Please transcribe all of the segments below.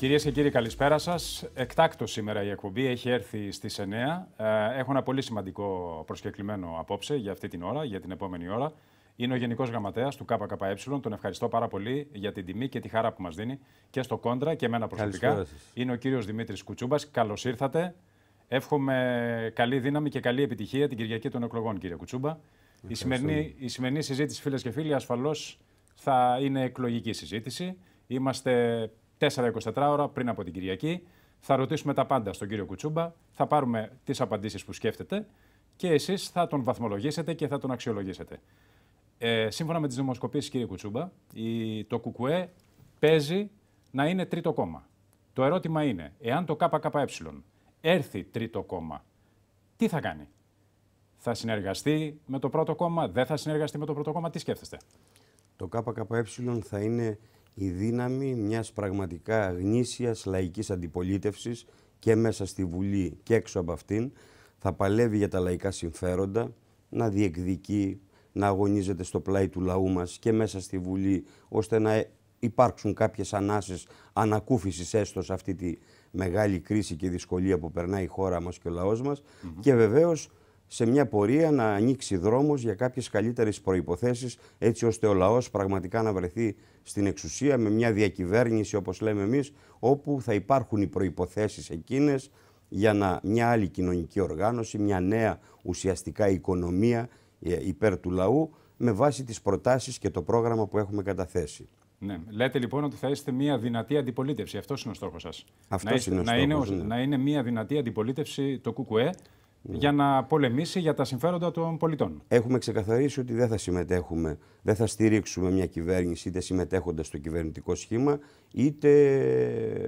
Κυρίες και κύριοι, καλησπέρα σας. Εκτάκτο σήμερα η εκπομπή έχει έρθει στις 9. Ε, έχω ένα πολύ σημαντικό προσκεκλημένο απόψε για αυτή την ώρα, για την επόμενη ώρα. Είναι ο Γενικός Γραμματέας του ΚΚΕ. Τον ευχαριστώ πάρα πολύ για την τιμή και τη χαρά που μας δίνει και στο κόντρα και εμένα προσωπικά. Είναι ο κύριος Δημήτρης Κουτσούμπας. Καλώς ήρθατε. Εύχομαι καλή δύναμη και καλή επιτυχία την Κυριακή των εκλογών, κύριε Κουτσούμπα. Η σημερινή, η σημερινή συζήτηση, φίλες και φίλοι, ασφαλώς θα είναι εκλογική συζήτηση. Είμαστε 4-24 ώρα πριν από την Κυριακή. Θα ρωτήσουμε τα πάντα στον κύριο Κουτσούμπα, θα πάρουμε τις απαντήσεις που σκέφτεται και εσείς θα τον βαθμολογήσετε και θα τον αξιολογήσετε. Ε, σύμφωνα με τις δημοσκοπήσεις, κύριε Κουτσούμπα, η, το ΚΚΕ παίζει να είναι τρίτο κόμμα. Το ερώτημα είναι, εάν το ΚΚΕ έρθει τρίτο κόμμα, τι θα κάνει. Θα συνεργαστεί με το πρώτο κόμμα, δεν θα συνεργαστεί με το πρώτο κόμμα, τι σκέφτεστε. Το ΚΚΕ θα είναι η δύναμη μιας πραγματικά γνήσιας λαϊκής αντιπολίτευσης και μέσα στη Βουλή και έξω από αυτήν θα παλεύει για τα λαϊκά συμφέροντα, να διεκδικεί, να αγωνίζεται στο πλάι του λαού μας και μέσα στη Βουλή ώστε να ε, υπάρξουν κάποιες ανάσες ανακούφισης έστω σε αυτή τη μεγάλη κρίση και δυσκολία που περνάει η χώρα μας και ο λαός μας και βεβαίως σε μια πορεία να ανοίξει δρόμο για κάποιες καλύτερες προποθέσει έτσι ώστε ο λαός πραγματικά να βρεθεί στην εξουσία με μια διακυβέρνηση όπως λέμε εμείς, όπου θα υπάρχουν οι προποθέσει εκείνες για να μια άλλη κοινωνική οργάνωση, μια νέα ουσιαστικά οικονομία ε, υπέρ του λαού με βάση τις προτάσεις και το πρόγραμμα που έχουμε καταθέσει. Ναι. Λέτε λοιπόν ότι θα είστε μια δυνατή αντιπολίτευση. Αυτός είναι ο στόχος σας. Αυτός είναι ο στόχο. Να, ναι. να, είναι μια δυνατή αντιπολίτευση το ΚΚΕ ναι. για να πολεμήσει για τα συμφέροντα των πολιτών. Έχουμε ξεκαθαρίσει ότι δεν θα συμμετέχουμε, δεν θα στηρίξουμε μια κυβέρνηση είτε συμμετέχοντας στο κυβερνητικό σχήμα είτε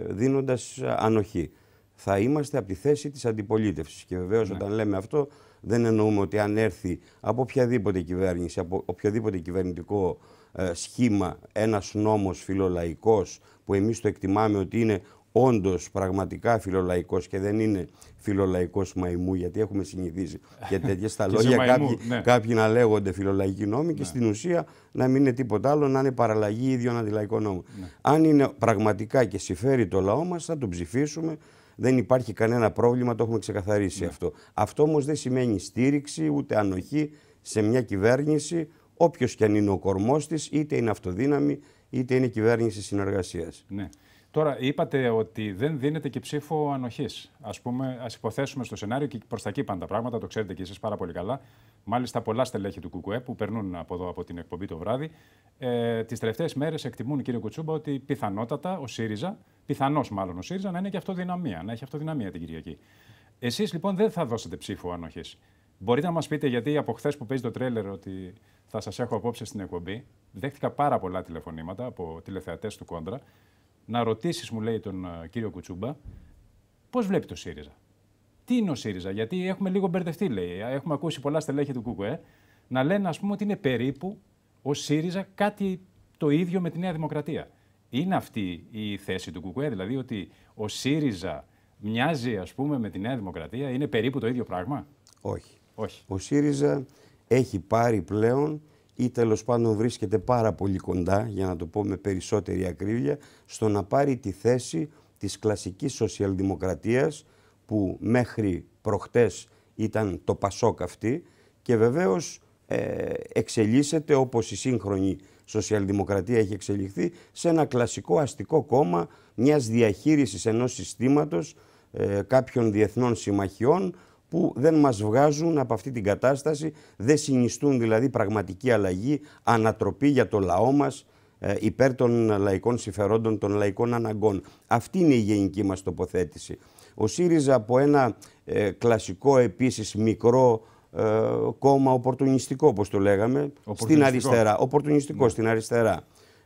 δίνοντας ανοχή. Θα είμαστε από τη θέση της αντιπολίτευσης και βεβαίως ναι. όταν λέμε αυτό δεν εννοούμε ότι αν έρθει από οποιαδήποτε κυβέρνηση, από οποιοδήποτε κυβερνητικό ε, σχήμα ένας νόμος φιλολαϊκός που εμείς το εκτιμάμε ότι είναι Όντως, πραγματικά φιλολαϊκός και δεν είναι φιλολαϊκός μαϊμού γιατί έχουμε συνηθίσει και τέτοια στα λόγια μαϊμού, ναι. κάποιοι, να λέγονται φιλολαϊκοί νόμοι ναι. στην ουσία να μην είναι τίποτα άλλο να είναι παραλλαγή ίδιων αντιλαϊκών νόμων. Ναι. Αν είναι πραγματικά και συμφέρει το λαό μας θα τον ψηφίσουμε δεν υπάρχει κανένα πρόβλημα, το έχουμε ξεκαθαρίσει ναι. αυτό. Αυτό όμως δεν σημαίνει στήριξη ούτε ανοχή σε μια κυβέρνηση όποιος και αν είναι ο κορμός της, είτε είναι αυτοδύναμη είτε είναι κυβέρνηση συνεργασίας. Τώρα, είπατε ότι δεν δίνεται και ψήφο ανοχής. Ας πούμε, ας υποθέσουμε στο σενάριο και προς τα εκεί πάνε τα πράγματα, το ξέρετε κι εσείς πάρα πολύ καλά. Μάλιστα, πολλά στελέχη του ΚΚΕ που περνούν από εδώ από την εκπομπή το βράδυ. Ε, Τις τελευταίες μέρες εκτιμούν, κύριε Κουτσούμπα, ότι πιθανότατα ο ΣΥΡΙΖΑ, πιθανώς μάλλον ο ΣΥΡΙΖΑ, να είναι και αυτοδυναμία, να έχει αυτοδυναμία την Κυριακή. Εσείς λοιπόν δεν θα δώσετε ψήφο ανοχής. Μπορείτε να μας πείτε, γιατί από χθες που παίζει το τρέλερ ότι θα σας έχω απόψε στην εκπομπή, δέχτηκα πάρα πολλά τηλεφωνήματα από τηλεθεατές του Κόντρα να ρωτήσεις, μου λέει τον ε, κύριο Κουτσούμπα, πώς βλέπει το ΣΥΡΙΖΑ. Τι είναι ο ΣΥΡΙΖΑ, γιατί έχουμε λίγο μπερδευτεί, λέει. Έχουμε ακούσει πολλά στελέχη του ΚΚΕ να λένε, ας πούμε, ότι είναι περίπου ο ΣΥΡΙΖΑ κάτι το ίδιο με τη Νέα Δημοκρατία. Είναι αυτή η θέση του ΚΚΕ, δηλαδή ότι ο ΣΥΡΙΖΑ μοιάζει, ας πούμε, με τη Νέα Δημοκρατία, είναι περίπου το ίδιο πράγμα. Όχι. Όχι. Ο ΣΥΡΙΖΑ έχει πάρει πλέον ή τέλος πάντων βρίσκεται πάρα πολύ κοντά, για να το πω με περισσότερη ακρίβεια, στο να πάρει τη θέση της κλασικής σοσιαλδημοκρατίας που μέχρι προχτές ήταν το Πασόκ αυτή και βεβαίως ε, εξελίσσεται όπως η σύγχρονη σοσιαλδημοκρατία έχει εξελιχθεί σε ένα κλασικό αστικό κόμμα μιας διαχείρισης ενός συστήματος ε, κάποιων διεθνών συμμαχιών που δεν μας βγάζουν από αυτή την κατάσταση, δεν συνιστούν δηλαδή πραγματική αλλαγή, ανατροπή για το λαό μας ε, υπέρ των λαϊκών συμφερόντων, των λαϊκών αναγκών. Αυτή είναι η γενική μας τοποθέτηση. Ο ΣΥΡΙΖΑ από ένα ε, κλασικό επίσης μικρό ε, κόμμα οπορτουνιστικό όπως το λέγαμε, στην αριστερά, οπορτουνιστικό ναι. στην αριστερά,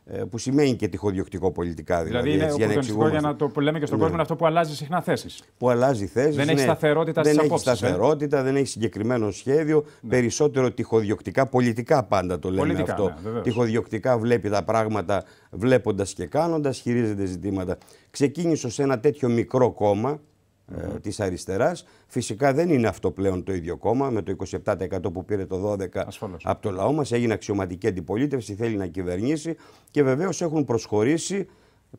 ε, που σημαίνει και τυχοδιοκτικό πολιτικά. Δηλαδή, δηλαδή είναι για, να για να το λέμε και στον ναι. κόσμο είναι αυτό που αλλάζει συχνά θέσεις. Που αλλάζει θέσεις. Δεν ναι. έχει σταθερότητα στι απόψει. Δεν έχει ναι. ε. σταθερότητα, δεν έχει συγκεκριμένο σχέδιο. Ναι. Περισσότερο τυχοδιοκτικά, πολιτικά πάντα το λέμε αυτό. Ναι, τυχοδιοκτικά βλέπει τα πράγματα βλέποντας και κάνοντας, χειρίζεται ζητήματα. Ξεκίνησε σε ένα τέτοιο μικρό κόμμα mm της αριστεράς. Φυσικά δεν είναι αυτό πλέον το ίδιο κόμμα με το 27% που πήρε το 12% από το λαό μας. Έγινε αξιωματική αντιπολίτευση, θέλει να κυβερνήσει και βεβαίως έχουν προσχωρήσει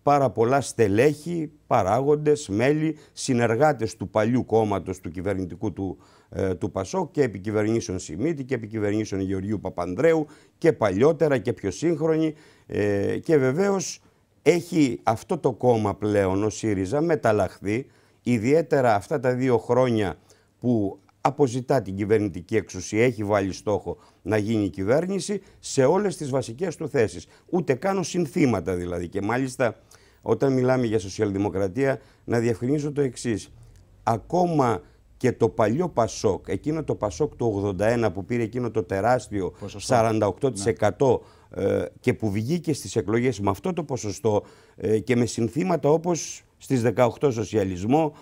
πάρα πολλά στελέχη, παράγοντες, μέλη, συνεργάτες του παλιού κόμματος του κυβερνητικού του, ε, του Πασόκ και επικυβερνήσεων Σιμίτη και επικυβερνήσεων Γεωργίου Παπανδρέου και παλιότερα και πιο σύγχρονη. Ε, και βεβαίως έχει αυτό το κόμμα πλέον ο ΣΥΡΙΖΑ μεταλλαχθεί ιδιαίτερα αυτά τα δύο χρόνια που αποζητά την κυβερνητική εξουσία, έχει βάλει στόχο να γίνει κυβέρνηση σε όλες τις βασικές του θέσεις. Ούτε κάνω συνθήματα δηλαδή και μάλιστα όταν μιλάμε για σοσιαλδημοκρατία να διευκρινίζω το εξής. Ακόμα και το παλιό Πασόκ, εκείνο το Πασόκ του 81 που πήρε εκείνο το τεράστιο 48% ναι. ε, και που βγήκε στις εκλογές με αυτό το ποσοστό ε, και με συνθήματα όπως Στις 18 σοσιαλισμό,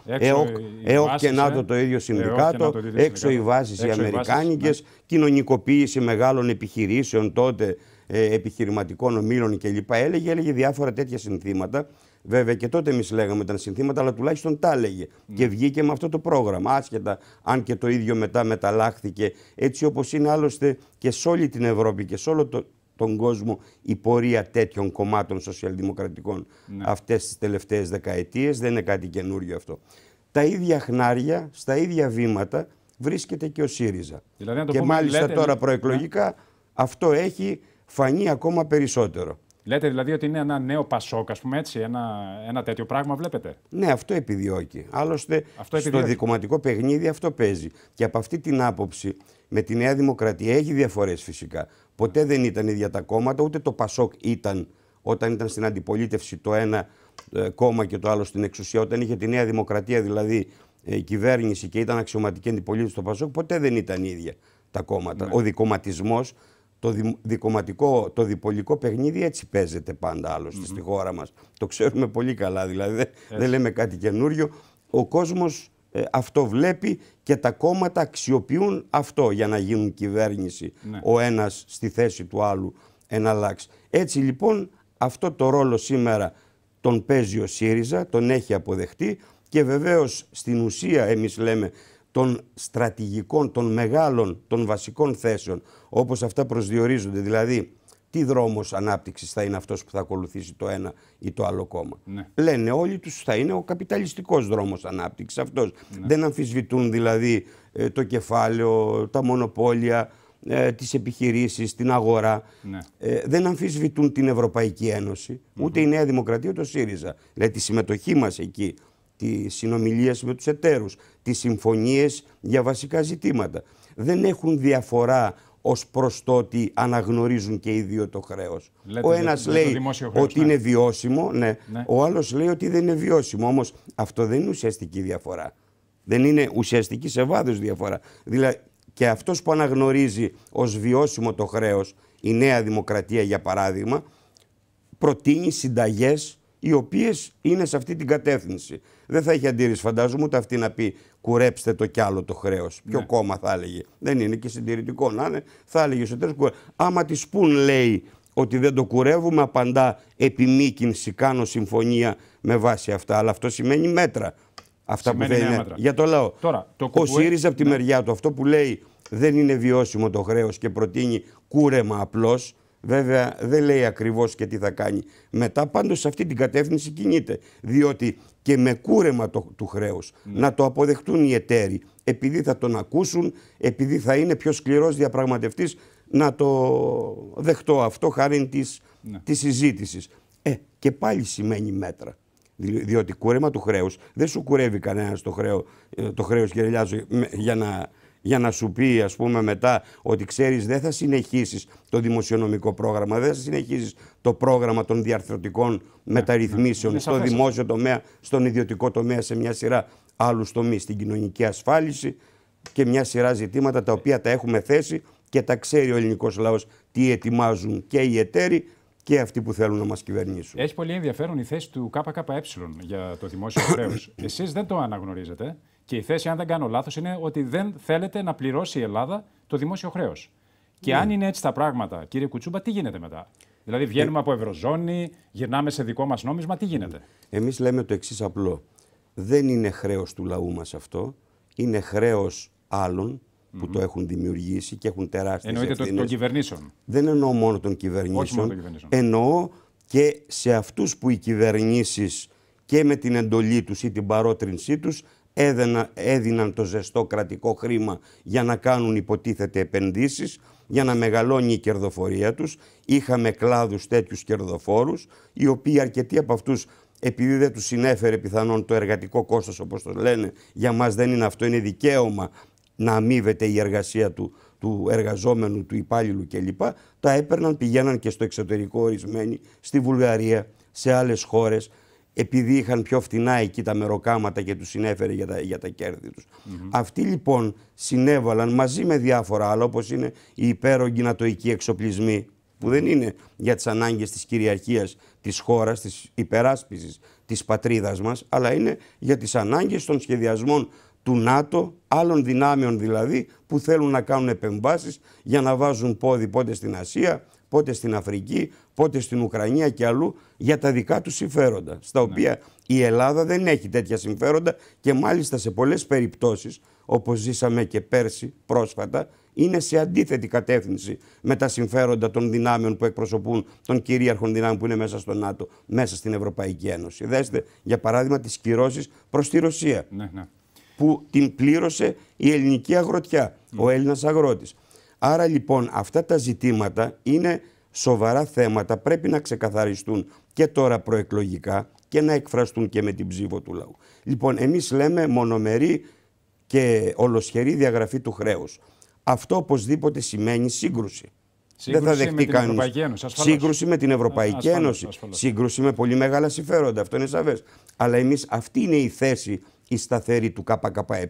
ΕΟΚ, και ΝΑΤΟ το ίδιο συνδικάτο, έξω οι βάσεις οι αμερικάνικες, ναι. κοινωνικοποίηση μεγάλων επιχειρήσεων τότε, ε, επιχειρηματικών ομήλων κλπ. Έλεγε, έλεγε διάφορα τέτοια συνθήματα. Βέβαια και τότε εμείς λέγαμε ήταν συνθήματα, αλλά τουλάχιστον τα έλεγε. Ναι. Και βγήκε με αυτό το πρόγραμμα, άσχετα αν και το ίδιο μετά μεταλλάχθηκε. Έτσι όπως είναι άλλωστε και σε όλη την Ευρώπη και σε όλο το, τον κόσμο η πορεία τέτοιων κομμάτων σοσιαλδημοκρατικών ναι. αυτές τις τελευταίες δεκαετίες. Δεν είναι κάτι καινούριο αυτό. Τα ίδια χνάρια, στα ίδια βήματα βρίσκεται και ο ΣΥΡΙΖΑ. Δηλαδή, και μάλιστα λέτε, τώρα προεκλογικά ναι. αυτό έχει φανεί ακόμα περισσότερο. Λέτε δηλαδή ότι είναι ένα νέο πασόκ, ας πούμε έτσι, ένα, ένα τέτοιο πράγμα βλέπετε. Ναι, αυτό επιδιώκει. Άλλωστε αυτό στο δικοματικό παιχνίδι αυτό παίζει. Και από αυτή την άποψη με τη Νέα Δημοκρατία έχει διαφορές φυσικά. Ποτέ δεν ήταν ίδια τα κόμματα, ούτε το Πασόκ ήταν όταν ήταν στην αντιπολίτευση το ένα ε, κόμμα και το άλλο στην εξουσία. Όταν είχε τη Νέα Δημοκρατία δηλαδή ε, η κυβέρνηση και ήταν αξιωματική αντιπολίτευση στο Πασόκ, ποτέ δεν ήταν ίδια τα κόμματα. Ναι. Ο δικοματισμός, το δικοματικό, το διπολικό παιχνίδι έτσι παίζεται πάντα στη χώρα μας. Το ξέρουμε πολύ καλά, δηλαδή δεν, δεν λέμε κάτι καινούριο. Ο κόσμος ε, αυτό βλέπει και τα κόμματα αξιοποιούν αυτό για να γίνουν κυβέρνηση ναι. ο ένας στη θέση του άλλου εναλλάξει. Έτσι λοιπόν αυτό το ρόλο σήμερα τον παίζει ο ΣΥΡΙΖΑ, τον έχει αποδεχτεί και βεβαίως στην ουσία εμείς λέμε των στρατηγικών, των μεγάλων, των βασικών θέσεων όπως αυτά προσδιορίζονται δηλαδή τι δρόμος ανάπτυξης θα είναι αυτός που θα ακολουθήσει το ένα ή το άλλο κόμμα. Ναι. Λένε όλοι τους θα είναι ο καπιταλιστικός δρόμος ανάπτυξης αυτός. Ναι. Δεν αμφισβητούν δηλαδή ε, το κεφάλαιο, τα μονοπόλια, ε, τις επιχειρήσεις, την αγορά. Ναι. Ε, δεν αμφισβητούν την Ευρωπαϊκή Ένωση, ούτε mm η Νέα Δημοκρατία, ούτε ο ΣΥΡΙΖΑ. Δηλαδή τη συμμετοχή μας εκεί, τη συνομιλία με τους εταίρους, τις συμφωνίες για βασικά ζητήματα. Δεν έχουν διαφορά Ως προς το ότι αναγνωρίζουν και οι δύο το χρέος. ο ένας λέει ότι ναι. είναι βιώσιμο, ναι. ναι. ο άλλος λέει ότι δεν είναι βιώσιμο. Όμως, αυτό δεν είναι ουσιαστική διαφορά. Δεν είναι ουσιαστική σε βάθος διαφορά. Δηλαδή και αυτός που αναγνωρίζει ως βιώσιμο το χρέος η Νέα Δημοκρατία για παράδειγμα, προτείνει συνταγές οι οποίες είναι σε αυτή την κατεύθυνση. Δεν θα έχει αντίρρηση, φαντάζομαι, ούτε αυτή να πει κουρέψτε το κι άλλο το χρέος. Ποιο ναι. κόμμα θα έλεγε. Δεν είναι και συντηρητικό να είναι. Θα έλεγε στο τέλο. Άμα της πουν, λέει ότι δεν το κουρεύουμε, απαντά επιμήκυνση, κάνω συμφωνία με βάση αυτά. Αλλά αυτό σημαίνει μέτρα. Αυτά σημαίνει που θέλει για το λαό. Τώρα, το Ο ΣΥΡΙΖΑ από τη ναι. μεριά του, αυτό που λέει δεν είναι βιώσιμο το χρέος και προτείνει κούρεμα απλώς. Βέβαια δεν λέει ακριβώς και τι θα κάνει μετά, πάντως σε αυτή την κατεύθυνση κινείται. Διότι και με κούρεμα του χρέους ναι. να το αποδεχτούν οι εταίροι, επειδή θα τον ακούσουν, επειδή θα είναι πιο σκληρός διαπραγματευτής, να το δεχτώ αυτό χάρη της, ναι. συζήτησης. Ε, και πάλι σημαίνει μέτρα. Διότι κούρεμα του χρέους δεν σου κουρεύει κανένας το χρέο, ε, το χρέος, ε, για να για να σου πει ας πούμε μετά ότι ξέρεις, δεν θα συνεχίσεις το δημοσιονομικό πρόγραμμα, δεν θα συνεχίσεις το πρόγραμμα των διαρθρωτικών ναι, μεταρρυθμίσεων ναι, ναι στο δημόσιο τομέα, στον ιδιωτικό τομέα, σε μια σειρά άλλους τομείς στην κοινωνική ασφάλιση και μια σειρά ζητήματα τα οποία τα έχουμε θέσει και τα ξέρει ο ελληνικός λαός τι ετοιμάζουν και οι εταίροι και αυτοί που θέλουν να μας κυβερνήσουν. Έχει πολύ ενδιαφέρον η θέση του ΚΚΕ για το δημόσιο χρέος. Εσείς δεν το αναγνωρίζετε. Και η θέση, αν δεν κάνω λάθος, είναι ότι δεν θέλετε να πληρώσει η Ελλάδα το δημόσιο χρέος. Και ναι. αν είναι έτσι τα πράγματα, κύριε Κουτσούμπα, τι γίνεται μετά. Δηλαδή, βγαίνουμε ε, από Ευρωζώνη, γυρνάμε σε δικό μας νόμισμα, τι γίνεται. Εμείς λέμε το εξής απλό. Δεν είναι χρέος του λαού μας αυτό. Είναι χρέος άλλων που το έχουν δημιουργήσει και έχουν τεράστιες ευθύνε. Εννοείται των κυβερνήσεων. Δεν εννοώ μόνο των κυβερνήσεων. Όχι μόνο των κυβερνήσεων. Εννοώ και σε αυτούς που οι κυβερνήσεις και με την εντολή τους ή την παρότρινσή τους έδιναν το ζεστό κρατικό χρήμα για να κάνουν υποτίθεται επενδύσεις, για να μεγαλώνει η κερδοφορία τους. Είχαμε κλάδους τέτοιους κερδοφόρους, οι οποίοι αρκετοί από αυτούς επειδή δεν τους συνέφερε πιθανόν το εργατικό κόστος όπως το λένε, για μας δεν είναι αυτό, είναι δικαίωμα να αμείβεται η εργασία του, του εργαζόμενου, του υπάλληλου κλπ. Τα έπαιρναν, πηγαίναν και στο εξωτερικό ορισμένοι, στη Βουλγαρία, σε άλλες χώρες, επειδή είχαν πιο φτηνά εκεί τα μεροκάματα και τους συνέφερε για τα, για τα κέρδη τους. Αυτοί λοιπόν συνέβαλαν μαζί με διάφορα άλλα όπως είναι οι υπέρογοι νατοικοί εξοπλισμοί που δεν είναι για τις ανάγκες της κυριαρχίας της χώρας, της υπεράσπισης της πατρίδας μας, αλλά είναι για τις ανάγκες των σχεδιασμών του ΝΑΤΟ, άλλων δυνάμεων δηλαδή, που θέλουν να κάνουν επεμβάσεις για να βάζουν πόδι πότε στην Ασία, πότε στην Αφρική, πότε στην Ουκρανία και αλλού για τα δικά τους συμφέροντα, στα ναι. οποία η Ελλάδα δεν έχει τέτοια συμφέροντα και μάλιστα σε πολλές περιπτώσεις, όπως ζήσαμε και πέρσι πρόσφατα, είναι σε αντίθετη κατεύθυνση με τα συμφέροντα των δυνάμεων που εκπροσωπούν, των κυρίαρχων δυνάμεων που είναι μέσα στο ΝΑΤΟ, μέσα στην Ευρωπαϊκή Ένωση. Δέστε, για παράδειγμα, τις κυρώσεις προς τη Ρωσία, ναι, ναι. που την πλήρωσε η ελληνική αγροτιά, ο ναι. Έλληνας αγρότης. Άρα λοιπόν αυτά τα ζητήματα είναι σοβαρά θέματα, πρέπει να ξεκαθαριστούν και τώρα προεκλογικά και να εκφραστούν και με την ψήφο του λαού. Λοιπόν, εμείς λέμε μονομερή και ολοσχερή διαγραφή του χρέους. Αυτό οπωσδήποτε σημαίνει σύγκρουση. Σύγκρουση δεν θα δεχτεί κανεί. Σύγκρουση με την Ευρωπαϊκή Ένωση. Σύγκρουση με πολύ μεγάλα συμφέροντα. Αυτό είναι σαφές. Αλλά εμείς αυτή είναι η θέση η σταθερή του ΚΚΕ.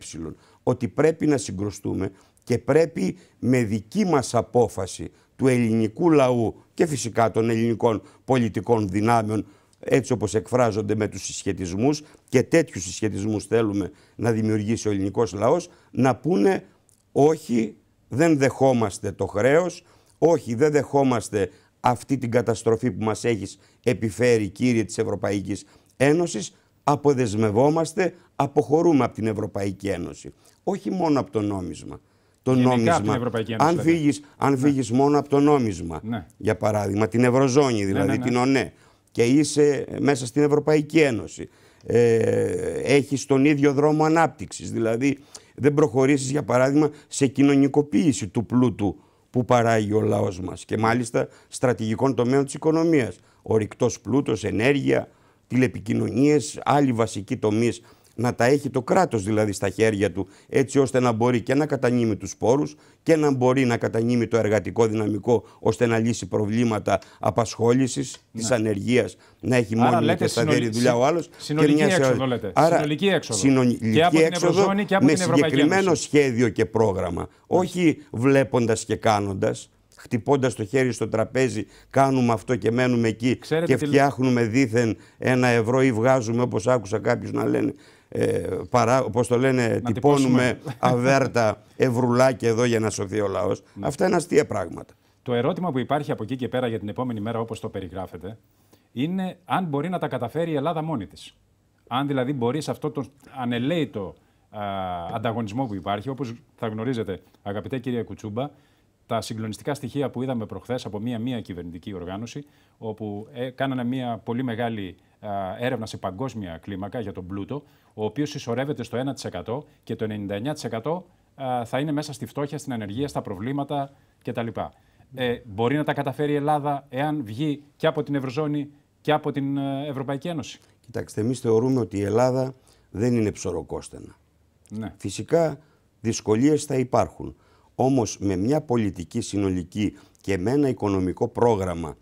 Ότι πρέπει να συγκρουστούμε και πρέπει με δική μας απόφαση του ελληνικού λαού και φυσικά των ελληνικών πολιτικών δυνάμεων έτσι όπως εκφράζονται με τους συσχετισμούς και τέτοιους συσχετισμούς θέλουμε να δημιουργήσει ο ελληνικός λαός να πούνε όχι δεν δεχόμαστε το χρέος, όχι δεν δεχόμαστε αυτή την καταστροφή που μας έχεις επιφέρει κύριε της Ευρωπαϊκής Ένωσης, αποδεσμευόμαστε, αποχωρούμε από την Ευρωπαϊκή Ένωση. Όχι μόνο από το νόμισμα, το νόμισμα. αν δηλαδή. φύγεις αν ναι. μόνο από το νόμισμα, ναι. για παράδειγμα, την Ευρωζώνη δηλαδή, ναι, την ΟΝΕ, και είσαι μέσα στην Ευρωπαϊκή Ένωση, ε, έχεις τον ίδιο δρόμο ανάπτυξης, δηλαδή δεν προχωρήσεις, για παράδειγμα σε κοινωνικοποίηση του πλούτου που παράγει ο λαός μας και μάλιστα στρατηγικών τομέων της οικονομίας. Ορυκτό πλούτος, ενέργεια, τηλεπικοινωνίες, άλλοι βασικοί τομείς να τα έχει το κράτος δηλαδή στα χέρια του, έτσι ώστε να μπορεί και να κατανείμει τους σπόρους και να μπορεί να κατανείμει το εργατικό δυναμικό ώστε να λύσει προβλήματα απασχόλησης, ναι. της ανεργίας, να έχει μόνο μόνιμη και σταθερή δουλειά ο άλλος. Συνολική και έξοδο λέτε. συνολική έξοδο. Συνολική και από την έξοδο και από με συγκεκριμένο σχέδιο και πρόγραμμα. Όχι βλέποντας και κάνοντας χτυπώντας το χέρι στο τραπέζι, κάνουμε αυτό και μένουμε εκεί και φτιάχνουμε διθεν ένα ευρώ ή βγάζουμε όπως άκουσα κάποιους να λένε ε, παρά, όπως το λένε, να τυπώνουμε αβέρτα ευρουλάκια εδώ για να σωθεί ο λαός. Ναι. Αυτά είναι αστεία πράγματα. Το ερώτημα που υπάρχει από εκεί και πέρα για την επόμενη μέρα όπως το περιγράφεται είναι αν μπορεί να τα καταφέρει η Ελλάδα μόνη της. Αν δηλαδή μπορεί σε αυτό το ανελαίητο α, ανταγωνισμό που υπάρχει, όπως θα γνωρίζετε αγαπητέ κυρία Κουτσούμπα, τα συγκλονιστικά στοιχεία που είδαμε προχθές από μία μία κυβερνητική οργάνωση, όπου ε, μία πολύ μεγάλη ε, έρευνα σε παγκόσμια κλίμακα για τον πλούτο, ο οποίος συσσωρεύεται στο 1% και το 99% ε, θα είναι μέσα στη φτώχεια, στην ανεργία, στα προβλήματα κτλ. Ε, μπορεί να τα καταφέρει η Ελλάδα εάν βγει και από την Ευρωζώνη και από την ε, Ευρωπαϊκή Ένωση. Κοιτάξτε, εμείς θεωρούμε ότι η Ελλάδα δεν είναι ψωροκόστανα. Ναι. Φυσικά δυσκολίες θα υπάρχουν. Όμως με μια πολιτική συνολική και με ένα οικονομικό πρόγραμμα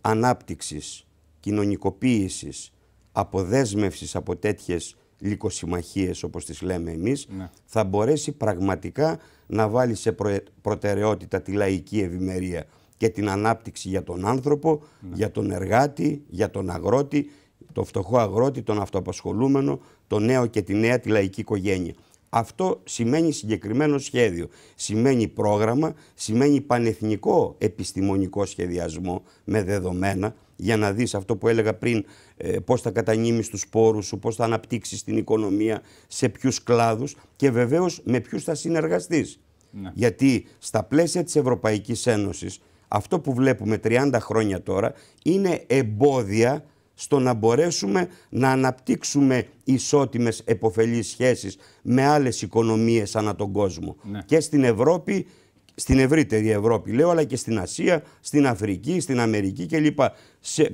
ανάπτυξης κοινωνικοποίησης, αποδέσμευσης από τέτοιες λικοσυμμαχίες όπως τις λέμε εμείς, ναι. θα μπορέσει πραγματικά να βάλει σε προτεραιότητα τη λαϊκή ευημερία και την ανάπτυξη για τον άνθρωπο, ναι. για τον εργάτη, για τον αγρότη, τον φτωχό αγρότη, τον αυτοαπασχολούμενο, τον νέο και τη νέα τη λαϊκή οικογένεια. Αυτό σημαίνει συγκεκριμένο σχέδιο, σημαίνει πρόγραμμα, σημαίνει πανεθνικό επιστημονικό σχεδιασμό με δεδομένα, για να δεις αυτό που έλεγα πριν, ε, πώς θα κατανείμεις τους σπόρους σου, πώς θα αναπτύξεις την οικονομία, σε ποιους κλάδους και βεβαίως με ποιους θα συνεργαστείς. Ναι. Γιατί στα πλαίσια της Ευρωπαϊκής Ένωσης, αυτό που βλέπουμε 30 χρόνια τώρα είναι εμπόδια στο να μπορέσουμε να αναπτύξουμε ισότιμες εποφελείς σχέσεις με άλλες οικονομίες ανά τον κόσμο. Ναι. Και στην Ευρώπη στην ευρύτερη Ευρώπη λέω, αλλά και στην Ασία, στην Αφρική, στην Αμερική κλπ. Προ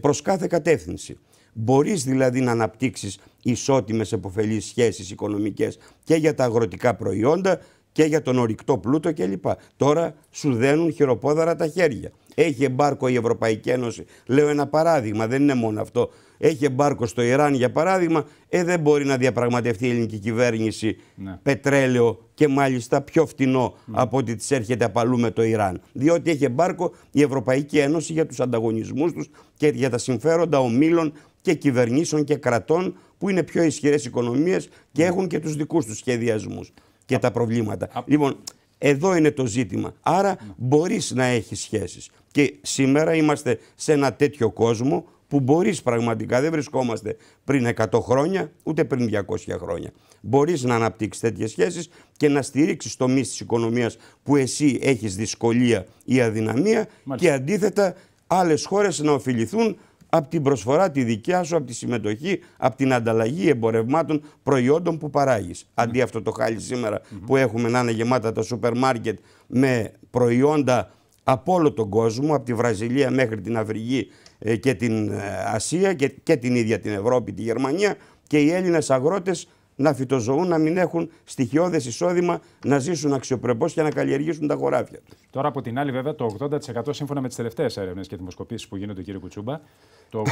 προς κάθε κατεύθυνση. Μπορείς δηλαδή να αναπτύξεις ισότιμες επωφελείς σχέσεις οικονομικές και για τα αγροτικά προϊόντα και για τον ορυκτό πλούτο κλπ. Τώρα σου δένουν χειροπόδαρα τα χέρια. Έχει εμπάρκο η Ευρωπαϊκή Ένωση. Λέω ένα παράδειγμα, δεν είναι μόνο αυτό. Έχει εμπάρκο στο Ιράν, για παράδειγμα. Ε, δεν μπορεί να διαπραγματευτεί η ελληνική κυβέρνηση ναι. πετρέλαιο και μάλιστα πιο φτηνό ναι. από ότι της έρχεται απαλού με το Ιράν. Διότι έχει εμπάρκο η Ευρωπαϊκή Ένωση για τους ανταγωνισμούς τους και για τα συμφέροντα ομίλων και κυβερνήσεων και κρατών που είναι πιο ισχυρές οικονομίες και έχουν και τους δικούς τους σχεδιασμούς και τα προβλήματα. Α, λοιπόν, εδώ είναι το ζήτημα. Άρα ναι. μπορείς να έχεις σχέσεις. Και σήμερα είμαστε σε ένα τέτοιο κόσμο που μπορείς πραγματικά, δεν βρισκόμαστε πριν 100 χρόνια, ούτε πριν 200 χρόνια. Μπορείς να αναπτύξεις τέτοιες σχέσεις και να στηρίξεις τομεί της οικονομίας που εσύ έχεις δυσκολία ή αδυναμία και αντίθετα άλλες χώρες να ωφεληθούν από την προσφορά τη δικιά σου, από τη συμμετοχή, από την ανταλλαγή εμπορευμάτων προϊόντων που παράγεις. Ναι. Αντί αυτό το χάλι σήμερα που έχουμε να είναι γεμάτα τα σούπερ μάρκετ με προϊόντα από όλο τον κόσμο, από τη Βραζιλία μέχρι την Αφρική ε, και την ε, Ασία και, και την ίδια την Ευρώπη, τη Γερμανία και οι Έλληνες αγρότες να φυτοζωούν, να μην έχουν στοιχειώδες εισόδημα, να ζήσουν αξιοπρεπώς και να καλλιεργήσουν τα χωράφια τους. Τώρα, από την άλλη, βέβαια, το 80% σύμφωνα με τις τελευταίες έρευνες και δημοσκοπήσεις που γίνονται, κύριε Κουτσούμπα, το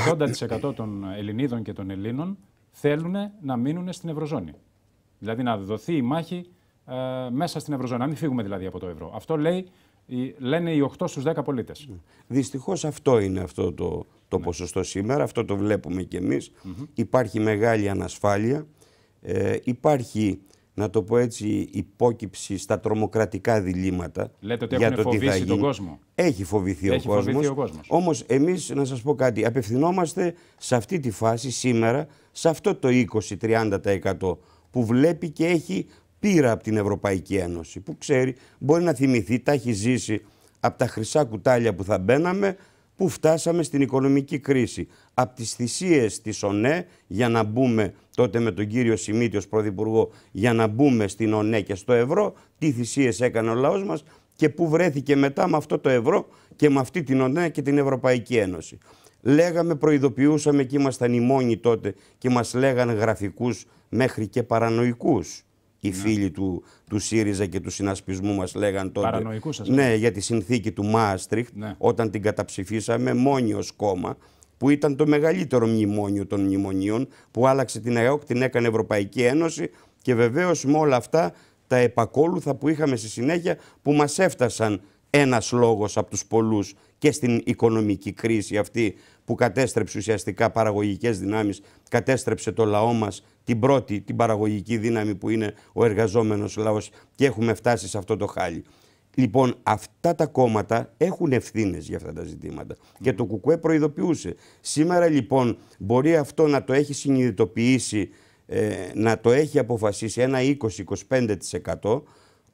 80% των Ελληνίδων και των Ελλήνων θέλουν να μείνουν στην Ευρωζώνη. Δηλαδή να δοθεί η μάχη ε, μέσα στην Ευρωζώνη, να μην φύγουμε δηλαδή από το ευρώ. Αυτό λέει, λένε οι 8 στου 10 πολίτες. Ναι. Δυστυχώς, αυτό είναι αυτό το, το ναι. ποσοστό σήμερα, αυτό το βλέπουμε κι εμείς. Υπάρχει μεγάλη ανασφάλεια, ε, υπάρχει, να το πω έτσι, υπόκυψη στα τρομοκρατικά διλήμματα. Λέτε ότι για έχουν το φοβήσει τον κόσμο. Έχει φοβηθεί ο κόσμος. Όμω, Όμως εμείς, να σας πω κάτι, απευθυνόμαστε σε αυτή τη φάση σήμερα, σε αυτό το 20-30% που βλέπει και έχει πείρα από την Ευρωπαϊκή Ένωση, που ξέρει, μπορεί να θυμηθεί, τα έχει ζήσει από τα χρυσά κουτάλια που θα μπαίναμε, που φτάσαμε στην οικονομική κρίση. Από τις θυσίες της ΟΝΕ για να μπούμε τότε με τον κύριο Σιμίτη ως Πρωθυπουργό για να μπούμε στην ΟΝΕ και στο ευρώ, τι θυσίες έκανε ο λαός μας και πού βρέθηκε μετά με αυτό το ευρώ και με αυτή την ΟΝΕ και την Ευρωπαϊκή Ένωση. Λέγαμε, προειδοποιούσαμε και ήμασταν οι μόνοι τότε και μας λέγανε γραφικούς μέχρι και παρανοϊκούς. Οι ναι. φίλοι του, του ΣΥΡΙΖΑ και του συνασπισμού μας λέγαν τότε Παρανοϊκούς σας, ναι, για τη συνθήκη του Μάστριχτ ναι. όταν την καταψηφίσαμε μόνοι ως κόμμα που ήταν το μεγαλύτερο μνημόνιο των μνημονίων, που άλλαξε την ΑΕΟΚ, την έκανε Ευρωπαϊκή Ένωση και βεβαίως με όλα αυτά τα επακόλουθα που είχαμε στη συνέχεια που μας έφτασαν ένας λόγος από τους πολλούς και στην οικονομική κρίση αυτή που κατέστρεψε ουσιαστικά παραγωγικές δυνάμεις, κατέστρεψε το λαό μας, την πρώτη, την παραγωγική δύναμη που είναι ο εργαζόμενος λαός και έχουμε φτάσει σε αυτό το χάλι. Λοιπόν, αυτά τα κόμματα έχουν ευθύνες για αυτά τα ζητήματα. Mm. Και το Κουκουέ προειδοποιούσε. Σήμερα λοιπόν μπορεί αυτό να το έχει συνειδητοποιήσει, ε, να το έχει αποφασίσει ένα 20-25%.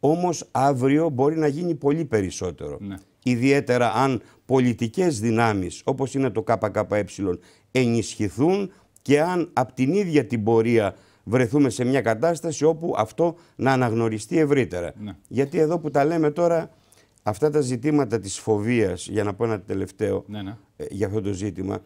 Όμως αύριο μπορεί να γίνει πολύ περισσότερο. Ναι. Ιδιαίτερα αν πολιτικές δυνάμεις όπως είναι το ΚΚΕ ενισχυθούν και αν από την ίδια την πορεία βρεθούμε σε μια κατάσταση όπου αυτό να αναγνωριστεί ευρύτερα. Ναι. Γιατί εδώ που τα λέμε τώρα, αυτά τα ζητήματα της φοβίας, για να πω ένα τελευταίο ναι, ναι. Ε, για αυτό το ζήτημα,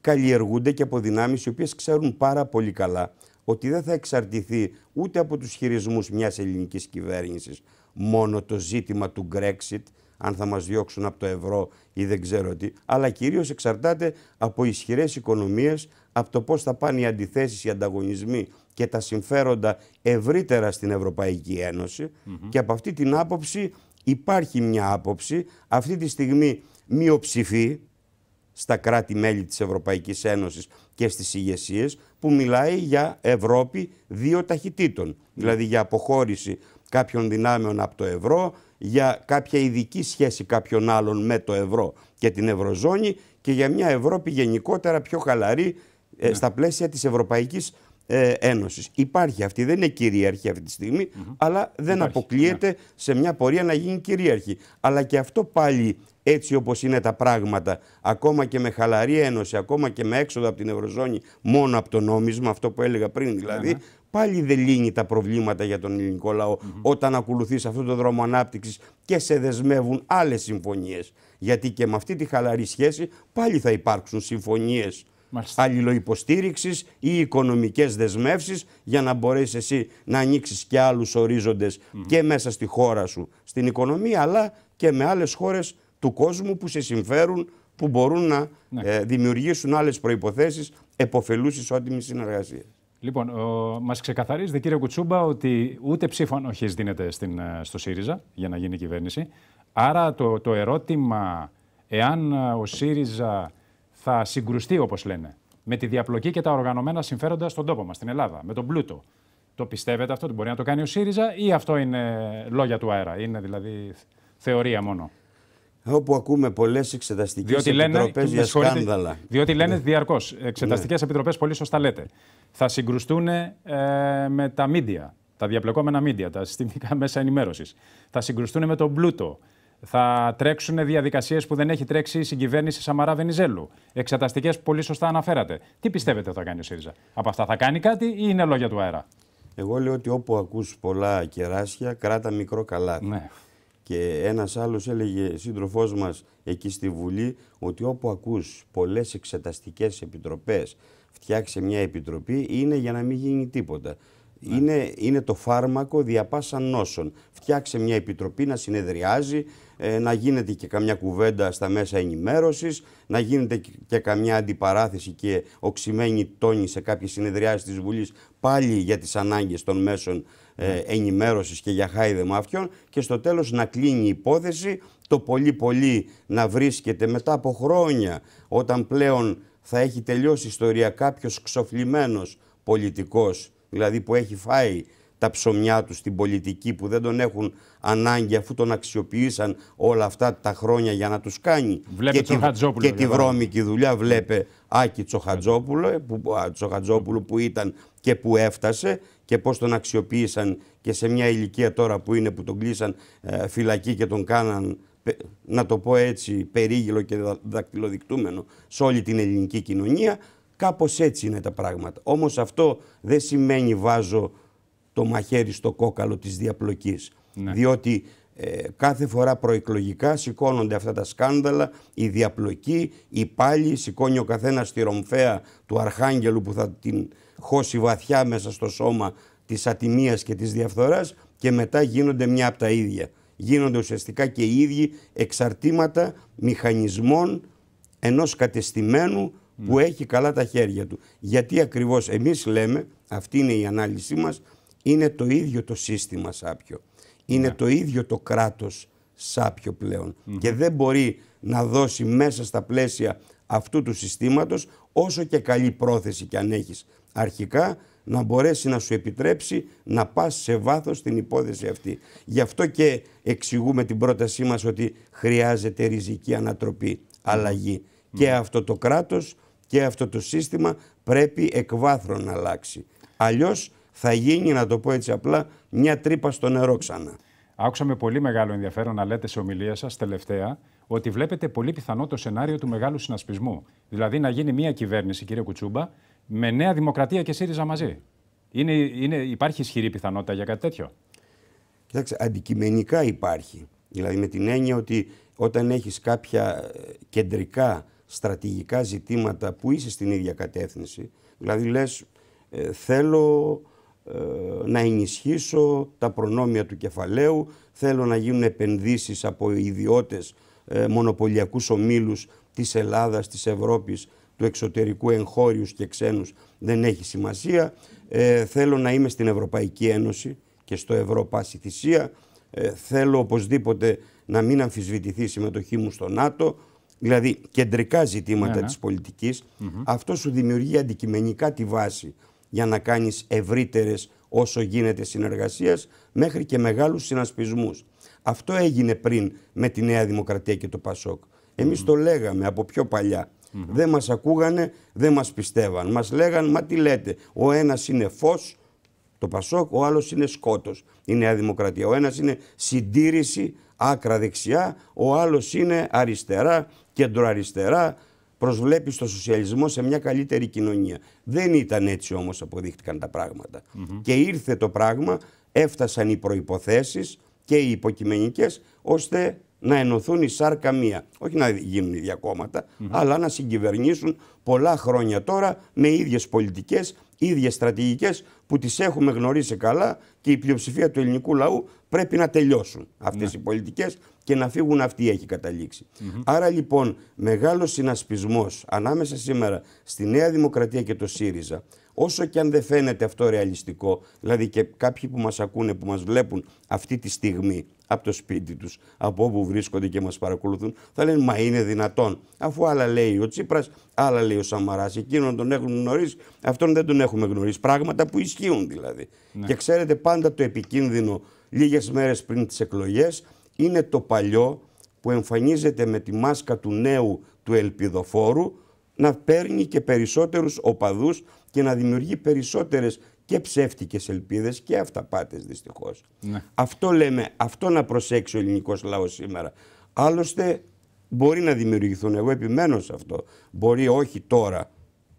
καλλιεργούνται και από δυνάμεις οι οποίες ξέρουν πάρα πολύ καλά ότι δεν θα εξαρτηθεί ούτε από τους χειρισμούς μιας ελληνικής κυβέρνησης μόνο το ζήτημα του Brexit, αν θα μας διώξουν από το ευρώ ή δεν ξέρω τι, αλλά κυρίως εξαρτάται από ισχυρές οικονομίες, από το πώς θα πάνε οι αντιθέσεις, οι ανταγωνισμοί και τα συμφέροντα ευρύτερα στην Ευρωπαϊκή Ένωση και από αυτή την άποψη υπάρχει μια άποψη αυτή τη στιγμή μειοψηφή στα κράτη-μέλη της Ευρωπαϊκής Ένωσης και στις ηγεσίες που μιλάει για Ευρώπη δύο ταχυτήτων, ναι. δηλαδή για αποχώρηση κάποιων δυνάμεων από το ευρώ, για κάποια ειδική σχέση κάποιων άλλων με το ευρώ και την ευρωζώνη και για μια Ευρώπη γενικότερα πιο χαλαρή ε, ναι. στα πλαίσια της Ευρωπαϊκής ε, Ένωσης. Υπάρχει αυτή, δεν είναι κυρίαρχη αυτή τη στιγμη αλλά δεν Υπάρχει, αποκλείεται ναι. σε μια πορεία να γίνει κυρίαρχη. Αλλά και αυτό πάλι έτσι όπως είναι τα πράγματα, ακόμα και με χαλαρή ένωση, ακόμα και με έξοδο από την Ευρωζώνη, μόνο από το νόμισμα, αυτό που έλεγα πριν δηλαδή, πάλι δεν λύνει τα προβλήματα για τον ελληνικό λαό όταν ακολουθείς αυτόν τον δρόμο ανάπτυξης και σε δεσμεύουν άλλες συμφωνίες. Γιατί και με αυτή τη χαλαρή σχέση πάλι θα υπάρξουν συμφωνίες αλληλοϊποστήριξης ή οικονομικές δεσμεύσεις για να μπορέσεις εσύ να ανοίξεις και άλλους ορίζοντες και μέσα στη χώρα σου στην οικονομία, αλλά και με άλλες χώρες του κόσμου που σε συμφέρουν, που μπορούν να ναι. ε, δημιουργήσουν άλλες προποθέσει εποφελού ισότιμη συνεργασίας. Λοιπόν, μα ξεκαθαρίζετε κύριε Κουτσούμπα ότι ούτε ψήφο ανοχή δίνεται στην, ε, στο ΣΥΡΙΖΑ για να γίνει κυβέρνηση. Άρα το, το ερώτημα εάν ε, ο ΣΥΡΙΖΑ θα συγκρουστεί, όπως λένε, με τη διαπλοκή και τα οργανωμένα συμφέροντα στον τόπο μας, στην Ελλάδα, με τον πλούτο. Το πιστεύετε αυτό, ότι μπορεί να το κάνει ο ΣΥΡΙΖΑ, ή αυτό είναι λόγια του αέρα, είναι δηλαδή θεωρία μόνο. Όπου ακούμε πολλές εξεταστικές επιτροπές για σκάνδαλα. Διότι λένε ναι. διαρκώς. Εξεταστικές ναι. επιτροπές, πολύ σωστά λέτε. Θα συγκρουστούν ε, με τα μίντια, τα διαπλεκόμενα μίντια, τα συστημικά μέσα ενημέρωσης. Θα συγκρουστούν με τον πλούτο. Θα τρέξουν διαδικασίες που δεν έχει τρέξει η συγκυβέρνηση Σαμαρά Βενιζέλου. Εξεταστικές που πολύ σωστά αναφέρατε. Τι πιστεύετε θα κάνει ο ΣΥΡΙΖΑ από αυτά, θα κάνει κάτι ή είναι λόγια του αέρα. Εγώ λέω ότι όπου ακούς πολλά κεράσια, κράτα μικρό καλάθι. Ναι. Και ένας άλλος έλεγε, σύντροφός μας εκεί στη Βουλή, ότι όπου ακούς πολλές εξεταστικές επιτροπές, φτιάξε μια επιτροπή, είναι για να μην γίνει τίποτα. Ναι. Είναι, είναι το φάρμακο διαπάσαν νόσων. Φτιάξε μια επιτροπή να συνεδριάζει, ε, να γίνεται και καμιά κουβέντα στα μέσα ενημέρωσης, να γίνεται και καμιά αντιπαράθεση και οξυμένη τόνη σε κάποιες συνεδριάσεις της Βουλής πάλι για τις ανάγκες των μέσων ε, ναι. ενημέρωσης και για χάιδεμα αυτιών και στο τέλος να κλείνει η υπόθεση, το πολύ πολύ να βρίσκεται μετά από χρόνια όταν πλέον θα έχει τελειώσει η ιστορία κάποιος ξοφλημένος πολιτικός, δηλαδή που έχει φάει τα ψωμιά τους στην πολιτική που δεν τον έχουν ανάγκη αφού τον αξιοποιήσαν όλα αυτά τα χρόνια για να τους κάνει βλέπε και, τη, και τη δηλαδή. βρώμικη δουλειά βλέπε Άκη Τσοχατζόπουλο ε, που, Τσοχατζόπουλο που ήταν και που έφτασε και πώς τον αξιοποίησαν και σε μια ηλικία τώρα που είναι που τον κλείσαν ε, φυλακή και τον κάναν να το πω έτσι περίγυλο και δακτυλοδεικτούμενο σε όλη την ελληνική κοινωνία κάπως έτσι είναι τα πράγματα όμως αυτό δεν σημαίνει βάζω το μαχαίρι στο κόκαλο της διαπλοκής. Ναι. Διότι ε, κάθε φορά προεκλογικά σηκώνονται αυτά τα σκάνδαλα, η διαπλοκή, η πάλι, σηκώνει ο καθένας τη ρομφαία του Αρχάγγελου που θα την χώσει βαθιά μέσα στο σώμα της ατιμίας και της διαφθοράς και μετά γίνονται μια από τα ίδια. Γίνονται ουσιαστικά και οι ίδιοι εξαρτήματα μηχανισμών ενός κατεστημένου που ναι. έχει καλά τα χέρια του. Γιατί ακριβώς εμείς λέμε, αυτή είναι η ανάλυση μας, είναι το ίδιο το σύστημα σάπιο. Είναι ναι. το ίδιο το κράτος σάπιο πλέον. Και δεν μπορεί να δώσει μέσα στα πλαίσια αυτού του συστήματος όσο και καλή πρόθεση και αν έχεις αρχικά να μπορέσει να σου επιτρέψει να πας σε βάθος την υπόθεση αυτή. Γι' αυτό και εξηγούμε την πρότασή μας ότι χρειάζεται ριζική ανατροπή, αλλαγή. Και αυτό το κράτος και αυτό το σύστημα πρέπει εκ να αλλάξει. Αλλιώς θα γίνει, να το πω έτσι απλά, μια τρύπα στο νερό ξανά. Άκουσα με πολύ μεγάλο ενδιαφέρον να λέτε σε ομιλία σας τελευταία ότι βλέπετε πολύ πιθανό το σενάριο του μεγάλου συνασπισμού. Δηλαδή να γίνει μια κυβέρνηση, κύριε Κουτσούμπα, με Νέα Δημοκρατία και ΣΥΡΙΖΑ μαζί. Είναι, είναι, υπάρχει ισχυρή πιθανότητα για κάτι τέτοιο. Κοιτάξτε, αντικειμενικά υπάρχει. Δηλαδή με την έννοια ότι όταν έχεις κάποια ε, κεντρικά στρατηγικά ζητήματα που είσαι στην ίδια κατεύθυνση, δηλαδή λες, ε, θέλω ε, να ενισχύσω τα προνόμια του κεφαλαίου, θέλω να γίνουν επενδύσεις από ιδιώτες ε, μονοπωλιακούς ομίλους της Ελλάδας, της Ευρώπης, του εξωτερικού εγχώριους και ξένους, δεν έχει σημασία. Ε, θέλω να είμαι στην Ευρωπαϊκή Ένωση και στο ευρώ πάση θυσία. θέλω οπωσδήποτε να μην αμφισβητηθεί η συμμετοχή μου στο ΝΑΤΟ. Δηλαδή κεντρικά ζητήματα ναι, ναι. της πολιτικής. Αυτό σου δημιουργεί αντικειμενικά τη βάση για να κάνεις ευρύτερες όσο γίνεται συνεργασίες μέχρι και μεγάλους συνασπισμούς. Αυτό έγινε πριν με τη Νέα Δημοκρατία και το ΠΑΣΟΚ. Εμείς το λέγαμε από πιο παλιά. Δεν μας ακούγανε, δεν μας πιστεύαν. Μας λέγαν, μα τι λέτε, ο ένας είναι φως, το ΠΑΣΟΚ, ο άλλος είναι σκότος, η Νέα Δημοκρατία. Ο ένας είναι συντήρηση, άκρα δεξιά, ο άλλος είναι αριστερά, κεντροαριστερά, προσβλέπει στο σοσιαλισμό σε μια καλύτερη κοινωνία. Δεν ήταν έτσι όμως αποδείχτηκαν τα πράγματα. Και ήρθε το πράγμα, έφτασαν οι προϋποθέσεις και οι υποκειμενικές ώστε να ενωθούν οι σάρκα μία. Όχι να γίνουν οι κόμματα, αλλά να συγκυβερνήσουν πολλά χρόνια τώρα με ίδιες πολιτικές, ίδιες στρατηγικές που τις έχουμε γνωρίσει καλά και η πλειοψηφία του ελληνικού λαού πρέπει να τελειώσουν αυτές mm οι πολιτικές και να φύγουν αυτοί έχει καταλήξει. Άρα λοιπόν μεγάλος συνασπισμός ανάμεσα σήμερα στη Νέα Δημοκρατία και το ΣΥΡΙΖΑ όσο και αν δεν φαίνεται αυτό ρεαλιστικό, δηλαδή και κάποιοι που μας ακούνε, που μας βλέπουν αυτή τη στιγμή από το σπίτι τους από όπου βρίσκονται και μας παρακολουθούν, θα λένε «Μα είναι δυνατόν». Αφού άλλα λέει ο Τσίπρας, άλλα λέει ο Σαμαράς, εκείνον τον έχουν γνωρίσει, αυτόν δεν τον έχουμε γνωρίσει. Πράγματα που ισχύουν δηλαδή. Ναι. Και ξέρετε πάντα το επικίνδυνο λίγες μέρες πριν τις εκλογές, είναι το παλιό που εμφανίζεται με τη μάσκα του νέου του ελπιδοφόρου να παίρνει και περισσότερους οπαδούς και να δημιουργεί περισσότερες και ψεύτικες ελπίδες και αυταπάτες δυστυχώς. Ναι. Αυτό λέμε, αυτό να προσέξει ο ελληνικός λαός σήμερα. Άλλωστε μπορεί να δημιουργηθούν, εγώ επιμένω σε αυτό, μπορεί όχι τώρα,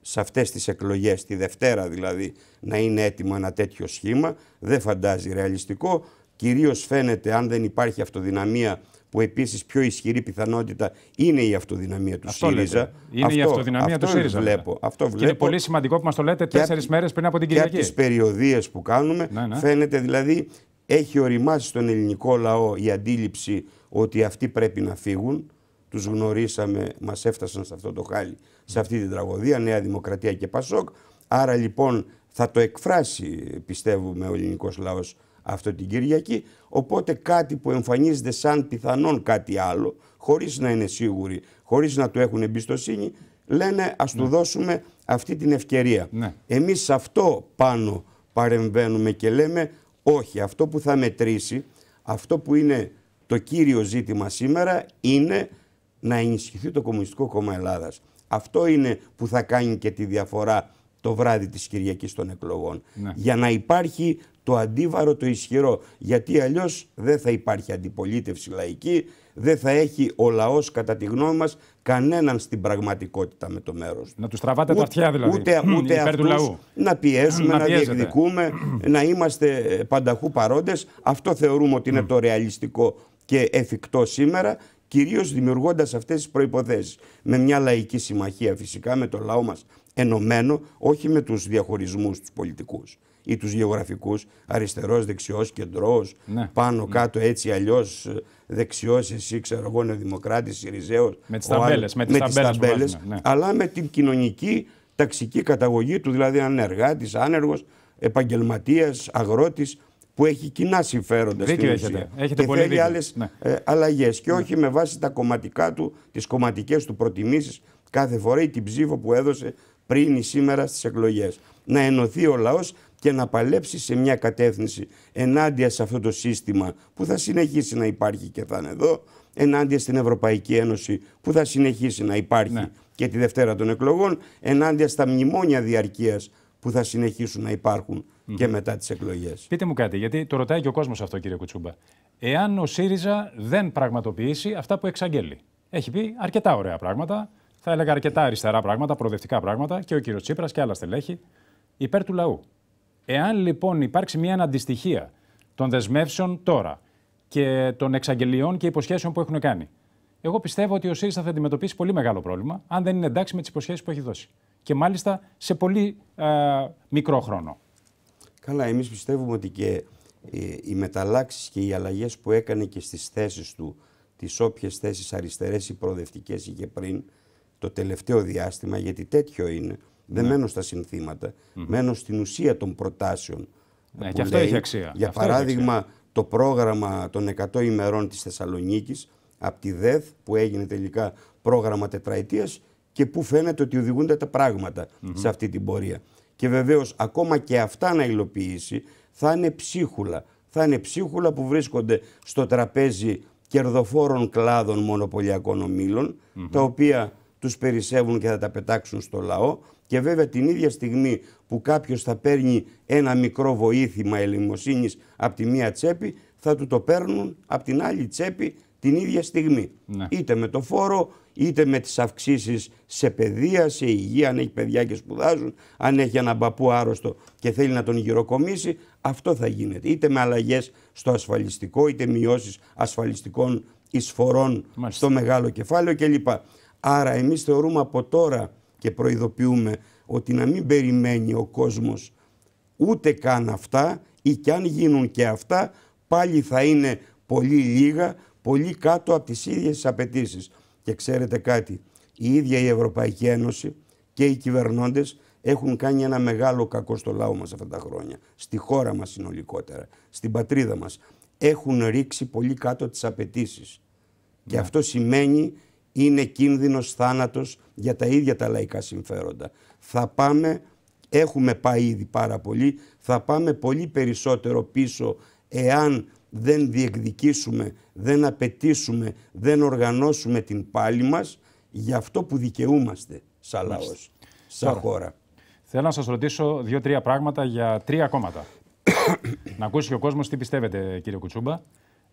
σε αυτές τις εκλογές, τη Δευτέρα δηλαδή, να είναι έτοιμο ένα τέτοιο σχήμα, δεν φαντάζει ρεαλιστικό, Κυρίως φαίνεται αν δεν υπάρχει αυτοδυναμία που επίσης πιο ισχυρή πιθανότητα είναι η αυτοδυναμία του αυτό ΣΥΡΙΖΑ. Λέτε. Είναι αυτό, η αυτοδυναμία αυτό του ΣΥΡΙΖΑ. αυτό βλέπω. Και είναι πολύ σημαντικό που μας το λέτε τέσσερι μέρες πριν από την Κυριακή. Και από τις περιοδίες που κάνουμε, ναι, ναι. φαίνεται δηλαδή έχει οριμάσει στον ελληνικό λαό η αντίληψη ότι αυτοί πρέπει να φύγουν. Τους γνωρίσαμε, μας έφτασαν σε αυτό το χάλι, σε αυτή την τραγωδία, Νέα Δημοκρατία και Πασόκ. Άρα λοιπόν θα το εκφράσει, πιστεύουμε, ο ελληνικός λαός αυτό την Κυριακή, οπότε κάτι που εμφανίζεται σαν πιθανόν κάτι άλλο, χωρίς να είναι σίγουροι, χωρίς να του έχουν εμπιστοσύνη, λένε ας του ναι. δώσουμε αυτή την ευκαιρία. Ναι. Εμείς σε αυτό πάνω παρεμβαίνουμε και λέμε όχι, αυτό που θα μετρήσει, αυτό που είναι το κύριο ζήτημα σήμερα είναι να ενισχυθεί το Κομμουνιστικό Κόμμα Ελλάδας. Αυτό είναι που θα κάνει και τη διαφορά το βράδυ της Κυριακής των εκλογών. Ναι. Για να υπάρχει το αντίβαρο το ισχυρό. Γιατί αλλιώς δεν θα υπάρχει αντιπολίτευση λαϊκή, δεν θα έχει ο λαός κατά τη γνώμη μας κανέναν στην πραγματικότητα με το μέρος του. Να τους τραβάτε ούτε, τα αυτιά δηλαδή, ούτε, ούτε υπέρ του λαού. Να πιέσουμε, να, να διεκδικούμε, να είμαστε ε, πανταχού παρόντες. Αυτό θεωρούμε ότι είναι το ρεαλιστικό και εφικτό σήμερα κυρίως δημιουργώντας αυτές τις προποθέσει. Με μια λαϊκή συμμαχία φυσικά, με το λαό μας ενωμένο, όχι με τους διαχωρισμούς τους πολιτικούς ή τους γεωγραφικούς, αριστερός, δεξιός, κεντρός, ναι, πάνω ναι. κάτω έτσι αλλιώς, ε, δεξιός, εσύ ξέρω εγώ, νεοδημοκράτης, σιριζέος. Με τις ταμπέλες. Με τις ταμπέλες, ναι. αλλά με την κοινωνική ταξική καταγωγή του, δηλαδή ανεργάτης, άνεργος, επαγγελματίας, αγρότης, που έχει κοινά συμφέροντα στην ουσία. Έχετε. και πολύ θέλει άλλες ναι. Ε, αλλαγές. Και όχι με βάση τα κομματικά του, τις κομματικές του προτιμήσεις κάθε φορά ή την ψήφο που έδωσε πριν ή σήμερα στις εκλογές. Να ενωθεί ο λαός και να παλέψει σε μια κατεύθυνση ενάντια σε αυτό το σύστημα που θα συνεχίσει να υπάρχει και θα είναι εδώ, ενάντια στην Ευρωπαϊκή Ένωση που θα συνεχίσει να υπάρχει ναι. και τη Δευτέρα των εκλογών, ενάντια στα μνημόνια διαρκείας που θα συνεχίσουν να υπάρχουν και μετά τις εκλογές. Πείτε μου κάτι, γιατί το ρωτάει και ο κόσμος αυτό κύριε Κουτσούμπα. Εάν ο ΣΥΡΙΖΑ δεν πραγματοποιήσει αυτά που εξαγγέλει. Έχει πει αρκετά ωραία πράγματα, θα έλεγα αρκετά αριστερά πράγματα, προοδευτικά πράγματα και ο κύριος Τσίπρας και άλλα στελέχη υπέρ του λαού. Εάν λοιπόν υπάρξει μια αντιστοιχία των δεσμεύσεων τώρα και των εξαγγελιών και υποσχέσεων που έχουν κάνει, εγώ πιστεύω ότι ο ΣΥΡΙΖΑ θα αντιμετωπίσει πολύ μεγάλο πρόβλημα, αν δεν είναι εντάξει με τις υποσχέσεις που έχει δώσει. Και μάλιστα σε πολύ μικρό χρόνο. Καλά, εμείς πιστεύουμε ότι και ε, οι μεταλλάξεις και οι αλλαγές που έκανε και στις θέσεις του, τις όποιες θέσεις αριστερές ή προοδευτικές είχε πριν το τελευταίο διάστημα, γιατί τέτοιο είναι, δεν ναι. μένω στα συνθήματα. Mm Μένω στην ουσία των προτάσεων. Ναι, και αυτό λέει, έχει αξία. Για παράδειγμα, το πρόγραμμα των 100 ημερών της Θεσσαλονίκης από τη ΔΕΘ που έγινε τελικά πρόγραμμα τετραετίας και πού φαίνεται ότι οδηγούνται τα πράγματα σε αυτή την πορεία. Και βεβαίως, ακόμα και αυτά να υλοποιήσει, θα είναι ψίχουλα. Θα είναι ψίχουλα που βρίσκονται στο τραπέζι κερδοφόρων κλάδων μονοπωλιακών ομήλων, τα οποία τους περισσεύουν και θα τα πετάξουν στο λαό και βέβαια την ίδια στιγμή που κάποιος θα παίρνει ένα μικρό βοήθημα ελεημοσύνης από τη μία τσέπη θα του το παίρνουν από την άλλη τσέπη την ίδια στιγμή. Ναι. Είτε με το φόρο, είτε με τις αυξήσεις σε παιδεία, σε υγεία, αν έχει παιδιά και σπουδάζουν, αν έχει έναν παππού άρρωστο και θέλει να τον γυροκομίσει, αυτό θα γίνεται. Είτε με αλλαγές στο ασφαλιστικό, είτε μειώσεις ασφαλιστικών εισφορών στο μεγάλο κεφάλαιο κλπ. Άρα εμείς θεωρούμε από τώρα και προειδοποιούμε ότι να μην περιμένει ο κόσμος ούτε καν αυτά ή κι αν γίνουν και αυτά πάλι θα είναι πολύ λίγα, πολύ κάτω από τις ίδιες τις απαιτήσεις. Και ξέρετε κάτι, η ίδια η Ευρωπαϊκή Ένωση και οι κυβερνώντες έχουν κάνει ένα μεγάλο κακό στο λαό μας αυτά τα χρόνια, στη χώρα μας συνολικότερα, στην πατρίδα μας. Έχουν ρίξει πολύ κάτω τις απαιτήσεις. Και ναι. αυτό σημαίνει είναι κίνδυνος θάνατος για τα ίδια τα λαϊκά συμφέροντα. Θα πάμε, έχουμε πάει ήδη πάρα πολύ, θα πάμε πολύ περισσότερο πίσω εάν δεν διεκδικήσουμε, δεν απαιτήσουμε, δεν οργανώσουμε την πάλη μας για αυτό που δικαιούμαστε σαν λαός, σαν χώρα. Θέλω να σας ρωτήσω δύο-τρία πράγματα για τρία κόμματα. να ακούσει ο κόσμος τι πιστεύετε κύριε Κουτσούμπα.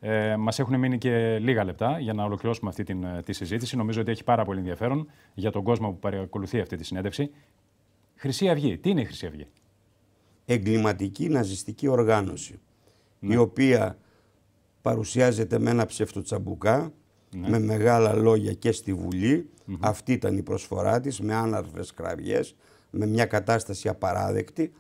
Ε, Μας έχουν μείνει και λίγα λεπτά για να ολοκληρώσουμε αυτή την, ε, τη συζήτηση. Νομίζω ότι έχει πάρα πολύ ενδιαφέρον για τον κόσμο που παρακολουθεί αυτή τη συνέντευξη. Χρυσή Αυγή. Τι είναι η Χρυσή Αυγή, Εγκληματική ναζιστική οργάνωση. Ναι. Η οποία παρουσιάζεται με ένα ψευτοτσαμπουκά, ναι. με μεγάλα λόγια και στη Βουλή. Mm -hmm. Αυτή ήταν η προσφορά της, με άναρφε κραυγές, με μια κατάσταση απαράδεκτη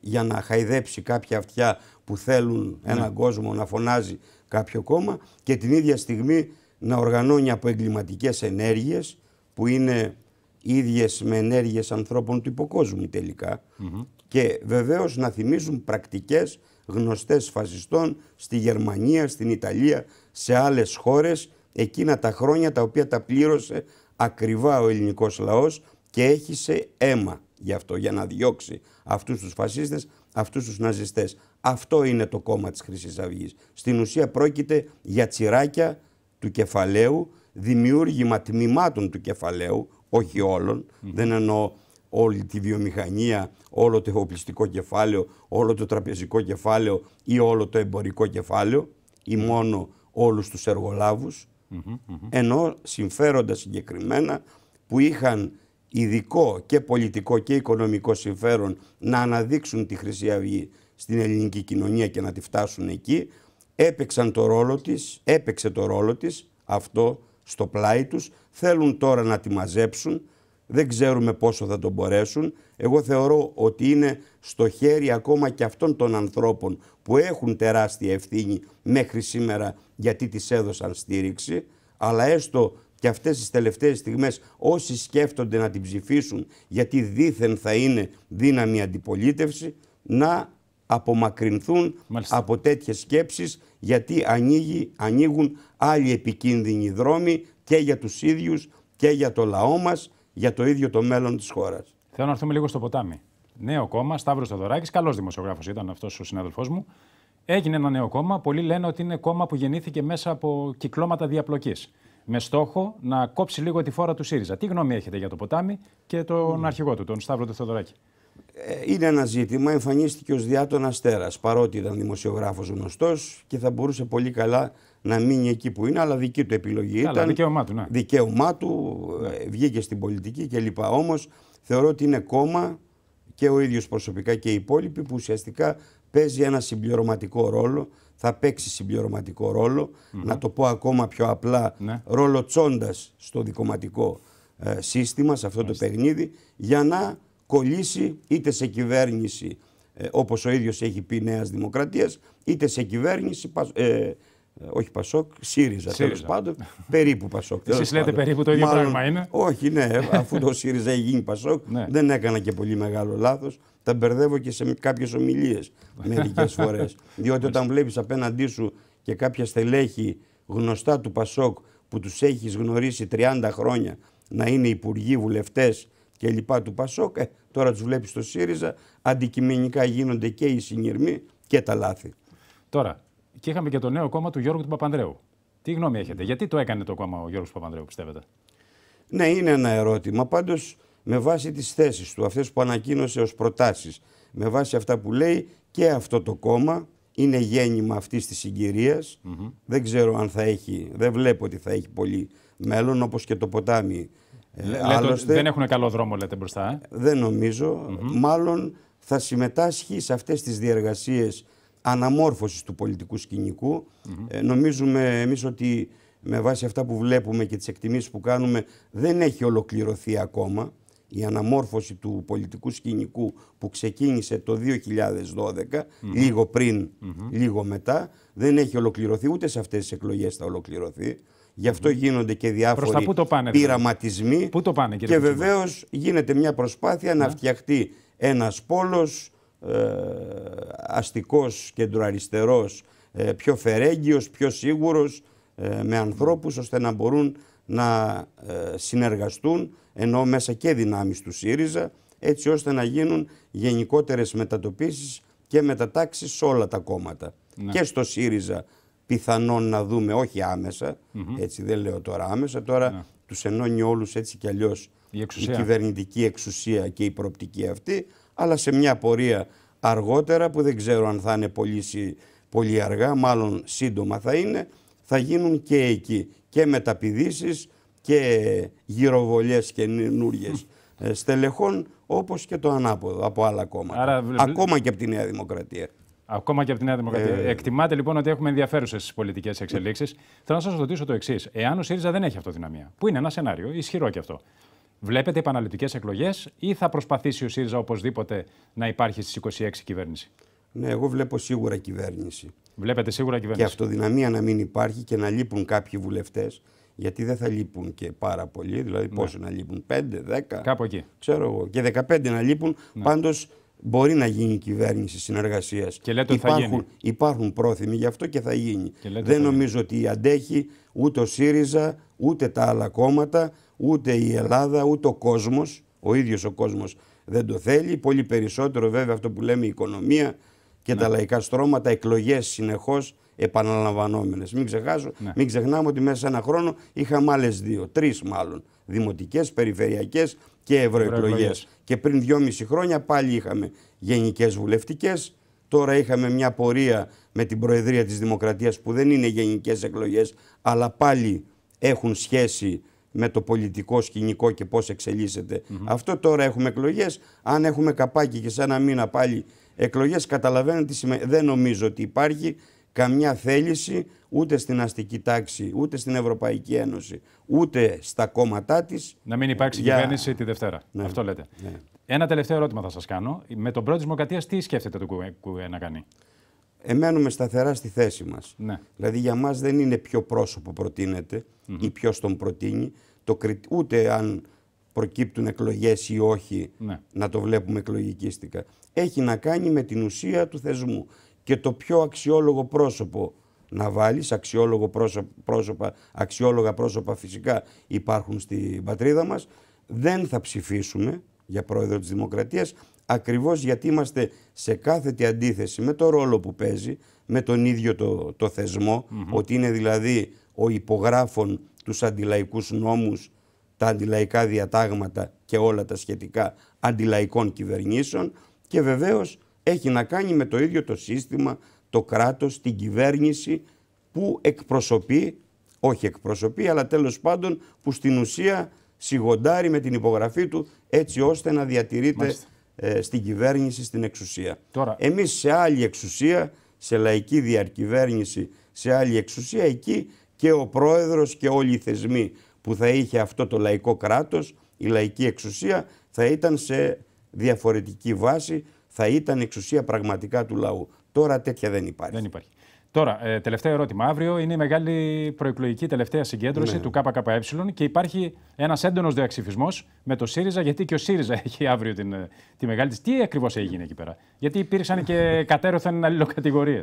για να χαϊδέψει κάποια αυτιά που θέλουν ναι. έναν κόσμο να φωνάζει κάποιο κόμμα και την ίδια στιγμή να οργανώνει από εγκληματικές ενέργειες που είναι ίδιες με ενέργειες ανθρώπων του υποκόσμου τελικά και βεβαίως να θυμίζουν πρακτικές γνωστές φασιστών στη Γερμανία, στην Ιταλία, σε άλλες χώρες εκείνα τα χρόνια τα οποία τα πλήρωσε ακριβά ο ελληνικός λαός και έχει αίμα γι' αυτό για να διώξει αυτούς τους φασίστες αυτούς τους ναζιστές. Αυτό είναι το κόμμα της χρυσής αυγής. Στην ουσία πρόκειται για τσιράκια του κεφαλαίου, δημιούργημα τμήματων του κεφαλαίου, όχι όλων, δεν εννοώ όλη τη βιομηχανία, όλο το εφοπλιστικό κεφάλαιο, όλο το τραπεζικό κεφάλαιο ή όλο το εμπορικό κεφάλαιο ή μόνο όλους τους εργολάβους, ενώ συμφέροντα συγκεκριμένα που είχαν ειδικό και πολιτικό και οικονομικό συμφέρον να αναδείξουν τη Χρυσή Αυγή στην ελληνική κοινωνία και να τη φτάσουν εκεί, το ρόλο της, έπαιξε το ρόλο της αυτό στο πλάι τους, θέλουν τώρα να τη μαζέψουν, δεν ξέρουμε πόσο θα τον μπορέσουν. Εγώ θεωρώ ότι είναι στο χέρι ακόμα και αυτών των ανθρώπων που έχουν τεράστια ευθύνη μέχρι σήμερα γιατί τις έδωσαν στήριξη, αλλά έστω και αυτές τις τελευταίες στιγμές όσοι σκέφτονται να την ψηφίσουν γιατί δήθεν θα είναι δύναμη αντιπολίτευση να απομακρυνθούν από τέτοιες σκέψεις γιατί ανοίγει, ανοίγουν άλλοι επικίνδυνοι δρόμοι και για τους ίδιους και για το λαό μας, για το ίδιο το μέλλον της χώρας. Θέλω να έρθουμε λίγο στο ποτάμι. Νέο κόμμα, Σταύρος Θεοδωράκης, καλός δημοσιογράφος ήταν αυτός ο συνάδελφός μου. Έγινε ένα νέο κόμμα, πολλοί λένε ότι είναι κόμμα που γεννήθηκε μέσα από κυκλώματα διαπλοκής με στόχο να κόψει λίγο τη φόρα του ΣΥΡΙΖΑ. Τι γνώμη έχετε για το ποτάμι και τον ναι. αρχηγό του, τον Σταύρο Θεοδωράκη. Ε, είναι ένα ζήτημα, εμφανίστηκε ως διά των αστέρας, παρότι ήταν δημοσιογράφος γνωστός και θα μπορούσε πολύ καλά να μείνει εκεί που είναι, αλλά δική του επιλογή Καλά, ήταν. Δικαίωμά του, ναι. Δικαίωμά του, ε, βγήκε στην πολιτική κλπ. Όμως θεωρώ ότι είναι κόμμα και ο ίδιος προσωπικά και οι υπόλοιποι που ουσιαστικά παίζει ένα συμπληρωματικό ρόλο θα παίξει συμπληρωματικό ρόλο. Να το πω ακόμα πιο απλά, ναι. ρόλο τσόντα στο δικοματικό ε, σύστημα, σε αυτό το παιχνίδι, για να κολλήσει είτε σε κυβέρνηση, ε, όπως ο ίδιος έχει πει Νέας Δημοκρατίας, είτε σε κυβέρνηση ε, ε, όχι Πασόκ, ΣΥΡΙΖΑ, τέλος πάντων. περίπου Πασόκ. Εσείς λέτε περίπου το ίδιο Μάλλον, πράγμα είναι. Όχι, ναι, αφού το ΣΥΡΙΖΑ έχει γίνει Πασόκ, ναι. δεν έκανα και πολύ μεγάλο λάθος. Τα μπερδεύω και σε κάποιες ομιλίες μερικές φορές. Διότι όταν βλέπεις απέναντί σου και κάποια στελέχη γνωστά του Πασόκ που τους έχεις γνωρίσει 30 χρόνια να είναι υπουργοί, βουλευτές και λοιπά του Πασόκ, ε, τώρα τους βλέπεις στο ΣΥΡΙΖΑ. Αντικειμενικά γίνονται και οι συνειρμοί και τα λάθη. Τώρα, και είχαμε και το νέο κόμμα του Γιώργου του Παπανδρέου. Τι γνώμη έχετε, γιατί το έκανε το κόμμα ο Γιώργος Παπανδρέου, πιστεύετε. Ναι, είναι ένα ερώτημα. Πάντως, με βάση τις θέσεις του, αυτές που ανακοίνωσε ως προτάσεις, με βάση αυτά που λέει και αυτό το κόμμα είναι γέννημα αυτής της συγκυρίας. Mm Δεν ξέρω αν θα έχει, δεν βλέπω ότι θα έχει πολύ μέλλον, όπως και το ποτάμι. Ε, άλλωστε, δεν έχουν καλό δρόμο, λέτε, μπροστά. Ε? Δεν νομίζω. Μάλλον θα συμμετάσχει σε αυτές τις διεργασίες αναμόρφωσης του πολιτικού σκηνικού. Ε, νομίζουμε εμείς ότι με βάση αυτά που βλέπουμε και τις εκτιμήσεις που κάνουμε δεν έχει ολοκληρωθεί ακόμα η αναμόρφωση του πολιτικού σκηνικού που ξεκίνησε το 2012, λίγο πριν, λίγο μετά, δεν έχει ολοκληρωθεί, ούτε σε αυτές τις εκλογές θα ολοκληρωθεί. Γι' αυτό γίνονται και διάφοροι δηλαδή? πειραματισμοί. Πού το πάνε, και βεβαίως γίνεται μια προσπάθεια να ναι. φτιαχτεί ένας πόλος ε, αστικός κεντροαριστερός ε, πιο φερέγγιος, πιο σίγουρος ε, με ανθρώπους ώστε να μπορούν να συνεργαστούν ενώ μέσα και δυνάμεις του ΣΥΡΙΖΑ έτσι ώστε να γίνουν γενικότερες μετατοπίσεις και μετατάξεις σε όλα τα κόμματα. Ναι. Και στο ΣΥΡΙΖΑ πιθανόν να δούμε, όχι άμεσα, έτσι δεν λέω τώρα άμεσα, τώρα ναι. τους ενώνει όλους έτσι κι αλλιώς η, κυβερνητική εξουσία και η προοπτική αυτή, αλλά σε μια πορεία αργότερα που δεν ξέρω αν θα είναι πολύ, πολύ αργά, μάλλον σύντομα θα είναι, θα γίνουν και εκεί και μεταπηδήσεις και γυροβολιές και νούργες ε, στελεχών όπως και το ανάποδο από άλλα κόμματα. Ακόμα και από τη Νέα Δημοκρατία. Ακόμα και από τη Νέα Δημοκρατία. Ε. Εκτιμάτε λοιπόν ότι έχουμε ενδιαφέρουσες πολιτικές εξελίξεις. Θέλω να σας ρωτήσω το εξής. Εάν ο ΣΥΡΙΖΑ δεν έχει αυτοδυναμία, που είναι ένα σενάριο, ισχυρό και αυτό, Βλέπετε επαναληπτικές εκλογές ή θα προσπαθήσει ο ΣΥΡΙΖΑ οπωσδήποτε να υπάρχει στις 26 κυβέρνηση. Ναι, εγώ βλέπω σίγουρα κυβέρνηση. Βλέπετε σίγουρα κυβέρνηση. Και αυτοδυναμία να μην υπάρχει και να λείπουν κάποιοι βουλευτές. Γιατί δεν θα λείπουν και πάρα πολλοί. Δηλαδή, ναι. πόσο να λείπουν, 5, 10. Κάπου εκεί. Ξέρω εγώ. Και 15 να λείπουν. Ναι. Πάντως μπορεί να γίνει κυβέρνηση συνεργασίας. Και λέτε ότι υπάρχουν, θα γίνει. Υπάρχουν πρόθυμοι γι' αυτό και θα γίνει. δεν νομίζω γίνει. ότι αντέχει ούτε ο ΣΥΡΙΖΑ ούτε τα άλλα κόμματα, ούτε η Ελλάδα, ούτε ο κόσμος, ο ίδιος ο κόσμος δεν το θέλει, πολύ περισσότερο βέβαια αυτό που λέμε η οικονομία και ναι. τα λαϊκά στρώματα, εκλογές συνεχώς επαναλαμβανόμενες. Μην, ξεχάσω, ναι. μην ξεχνάμε ότι μέσα σε ένα χρόνο είχαμε άλλες δύο, τρεις μάλλον, δημοτικές, περιφερειακές και ευρωεκλογές. Και πριν δυόμιση χρόνια πάλι είχαμε γενικές βουλευτικές, Τώρα είχαμε μια πορεία με την Προεδρία της Δημοκρατίας που δεν είναι γενικές εκλογές, αλλά πάλι έχουν σχέση με το πολιτικό σκηνικό και πώς εξελίσσεται. Αυτό τώρα έχουμε εκλογές. Αν έχουμε καπάκι και σε ένα μήνα πάλι εκλογές, καταλαβαίνετε δεν νομίζω ότι υπάρχει καμιά θέληση ούτε στην αστική τάξη, ούτε στην Ευρωπαϊκή Ένωση, ούτε στα κόμματά της. Να μην υπάρξει για... κυβέρνηση τη Δευτέρα. Ναι. Αυτό λέτε. Ναι. Ένα τελευταίο ερώτημα θα σας κάνω. Με τον πρώτη Δημοκρατίας, τι σκέφτεται το ΚΟΕ να κάνει εμένουμε σταθερά στη θέση μας. Ναι. Δηλαδή για μας δεν είναι ποιο πρόσωπο ή ποιος τον προτείνει, το, ούτε αν προκύπτουν εκλογές ή όχι ναι. να το βλέπουμε εκλογικίστικα. Έχει να κάνει με την ουσία του θεσμού και το πιο αξιόλογο πρόσωπο να βάλεις, αξιόλογο πρόσωπα, αξιόλογα πρόσωπα φυσικά υπάρχουν στην πατρίδα μας, δεν θα ψηφίσουμε για πρόεδρο της Δημοκρατίας ακριβώς γιατί είμαστε σε κάθετη αντίθεση με το ρόλο που παίζει, με τον ίδιο το, το θεσμό, ότι είναι δηλαδή ο υπογράφων τους αντιλαϊκούς νόμους, τα αντιλαϊκά διατάγματα και όλα τα σχετικά αντιλαϊκών κυβερνήσεων και βεβαίως έχει να κάνει με το ίδιο το σύστημα, το κράτος, την κυβέρνηση που εκπροσωπεί, όχι εκπροσωπεί, αλλά τέλος πάντων που στην ουσία σιγοντάρει με την υπογραφή του έτσι ώστε να διατηρείται ε, στην κυβέρνηση, στην εξουσία. Τώρα... Εμείς σε άλλη εξουσία, σε λαϊκή διακυβέρνηση σε άλλη εξουσία, εκεί και ο πρόεδρος και όλοι οι θεσμοί που θα είχε αυτό το λαϊκό κράτος, η λαϊκή εξουσία, θα ήταν σε διαφορετική βάση, θα ήταν εξουσία πραγματικά του λαού. Τώρα τέτοια δεν υπάρχει. Δεν υπάρχει. Τώρα, ε, τελευταίο ερώτημα. Αύριο είναι η μεγάλη προεκλογική τελευταία συγκέντρωση ναι. του ΚΚΕ και υπάρχει ένας έντονος διαξηφισμό με το ΣΥΡΙΖΑ, γιατί και ο ΣΥΡΙΖΑ έχει αύριο την, ε, τη μεγάλη της. Τι ακριβώς έγινε εκεί πέρα, Γιατί υπήρξαν και κατέρωθαν αλληλοκατηγορίες.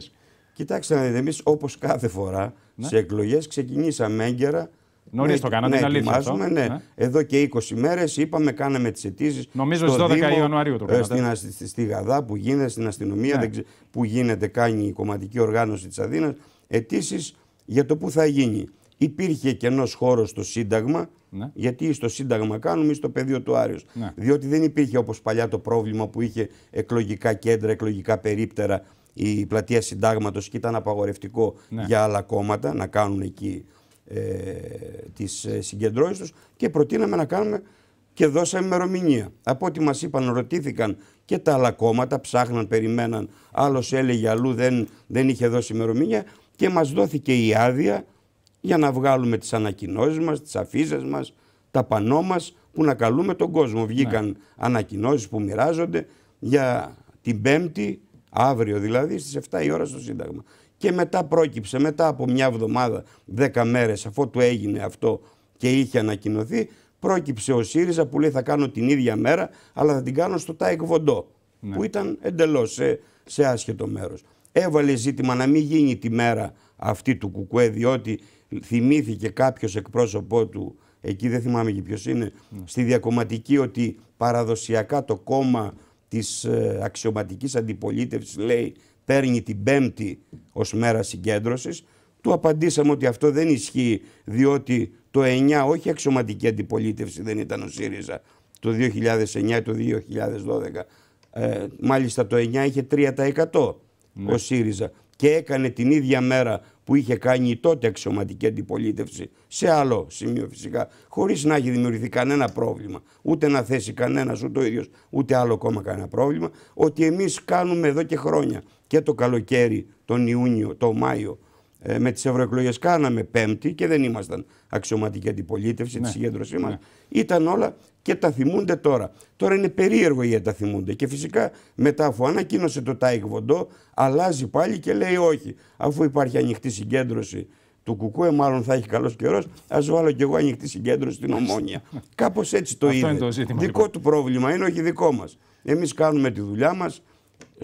Κοιτάξτε εμείς όπως κάθε φορά ναι. σε εκλογές ξεκινήσαμε έγκαιρα Νωρίς το ναι, κάναμε, ναι, είναι αλήθεια. Αυτό. Ναι. ναι. Εδώ και 20 μέρες είπαμε, κάναμε τις αιτήσεις. Νομίζω στι 12 Δήμο, Ιανουαρίου το ε, κάναμε. Στην, στη, στη, Γαδά που γίνεται, στην αστυνομία ναι. που γίνεται, κάνει η κομματική οργάνωση της Αθήνας. Αιτήσεις για το πού θα γίνει. Υπήρχε κενός χώρος στο Σύνταγμα, ναι. γιατί στο Σύνταγμα κάνουμε ή στο πεδίο του Άριο. Ναι. Διότι δεν υπήρχε όπως παλιά το πρόβλημα που είχε εκλογικά κέντρα, εκλογικά περίπτερα η πλατεία Συντάγματος και ήταν απαγορευτικό ναι. για άλλα κόμματα να κάνουν εκεί ε, τις ε, συγκεντρώσεις τους και προτείναμε να κάνουμε και δώσαμε ημερομηνία. Από ό,τι μας είπαν, ρωτήθηκαν και τα άλλα κόμματα, ψάχναν, περιμέναν, άλλος έλεγε αλλού δεν, δεν είχε δώσει ημερομηνία και μας δόθηκε η άδεια για να βγάλουμε τις ανακοινώσεις μας, τις αφίζες μας, τα πανό μας που να καλούμε τον κόσμο. Ναι. Βγήκαν ναι. ανακοινώσεις που μοιράζονται για την Πέμπτη, αύριο δηλαδή, στις 7 η ώρα στο Σύνταγμα. Και μετά πρόκυψε, μετά από μια εβδομάδα, δέκα μέρες, αφού του έγινε αυτό και είχε ανακοινωθεί, πρόκυψε ο ΣΥΡΙΖΑ που λέει θα κάνω την ίδια μέρα, αλλά θα την κάνω στο ΤΑΕΚ Βοντό, ναι. που ήταν εντελώς σε, σε άσχετο μέρος. Έβαλε ζήτημα να μην γίνει τη μέρα αυτή του Κουκουέ, διότι θυμήθηκε κάποιος εκπρόσωπός του, εκεί δεν θυμάμαι και ποιος είναι, ναι. στη διακομματική ότι παραδοσιακά το κόμμα της ε, αξιωματικής αντιπολίτευσης λέει παίρνει την Πέμπτη ως μέρα συγκέντρωσης. Του απαντήσαμε ότι αυτό δεν ισχύει διότι το 9 όχι αξιωματική αντιπολίτευση δεν ήταν ο ΣΥΡΙΖΑ το 2009 το 2012. Ε, μάλιστα το 9 είχε 3% ο ναι. ΣΥΡΙΖΑ και έκανε την ίδια μέρα που είχε κάνει η τότε αξιωματική αντιπολίτευση σε άλλο σημείο φυσικά, χωρίς να έχει δημιουργηθεί κανένα πρόβλημα, ούτε να θέσει κανένας ούτε ο ίδιος, ούτε άλλο κόμμα κανένα πρόβλημα, ότι εμείς κάνουμε εδώ και χρόνια και το καλοκαίρι, τον Ιούνιο, τον Μάιο, ε, με τις ευρωεκλογές κάναμε πέμπτη και δεν ήμασταν αξιωματική αντιπολίτευση, ναι, τη συγκέντρωσή ναι. μας, Ήταν όλα και τα θυμούνται τώρα. Τώρα είναι περίεργο γιατί τα θυμούνται. Και φυσικά μετά, αφού ανακοίνωσε το Τάικ Βοντό, αλλάζει πάλι και λέει όχι. Αφού υπάρχει ανοιχτή συγκέντρωση του Κουκούε, μάλλον θα έχει καλός καιρός. Ας βάλω κι εγώ ανοιχτή συγκέντρωση στην Ομόνια. Κάπως έτσι το είδε. Το ζήτημα, δικό λοιπόν. του πρόβλημα είναι, όχι δικό μας. Εμείς κάνουμε τη δουλειά μας,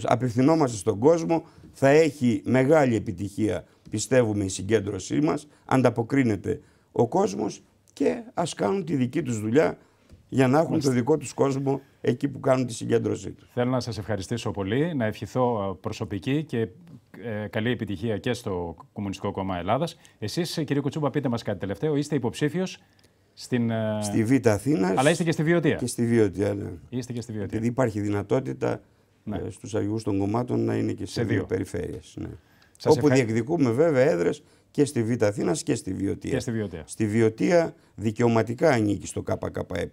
απευθυνόμαστε στον κόσμο. Θα έχει μεγάλη επιτυχία, πιστεύουμε, η συγκέντρωσή μας. Ανταποκρίνεται ο κόσμος και ας κάνουν τη δική τους δουλειά για να έχουν το δικό τους κόσμο εκεί που κάνουν τη συγκέντρωσή τους. Θέλω να σας ευχαριστήσω πολύ, να ευχηθώ ε, προσωπική και ε, καλή επιτυχία και στο Κομμουνιστικό Κόμμα Ελλάδας. Εσείς, ε, κύριε Κουτσούμπα, πείτε μας κάτι τελευταίο. Είστε υποψήφιος στην. Στη Β' Αθήνας. Αλλά είστε και στη Βιωτία. Και στη Βιωτία, ναι. Είστε και στη Βιωτία. Δηλαδή υπάρχει δυνατότητα ναι. στους αγιού των κομμάτων να είναι και σε, σε δύο περιφέρειες. Ναι. Όπου διεκδικούμε βέβαια έδρες και στη Β' Αθήνας και στη Βιωτία. Και στη Βιωτία. Στη Βιωτία δικαιωματικά ανήκει στο ΚΚΕ.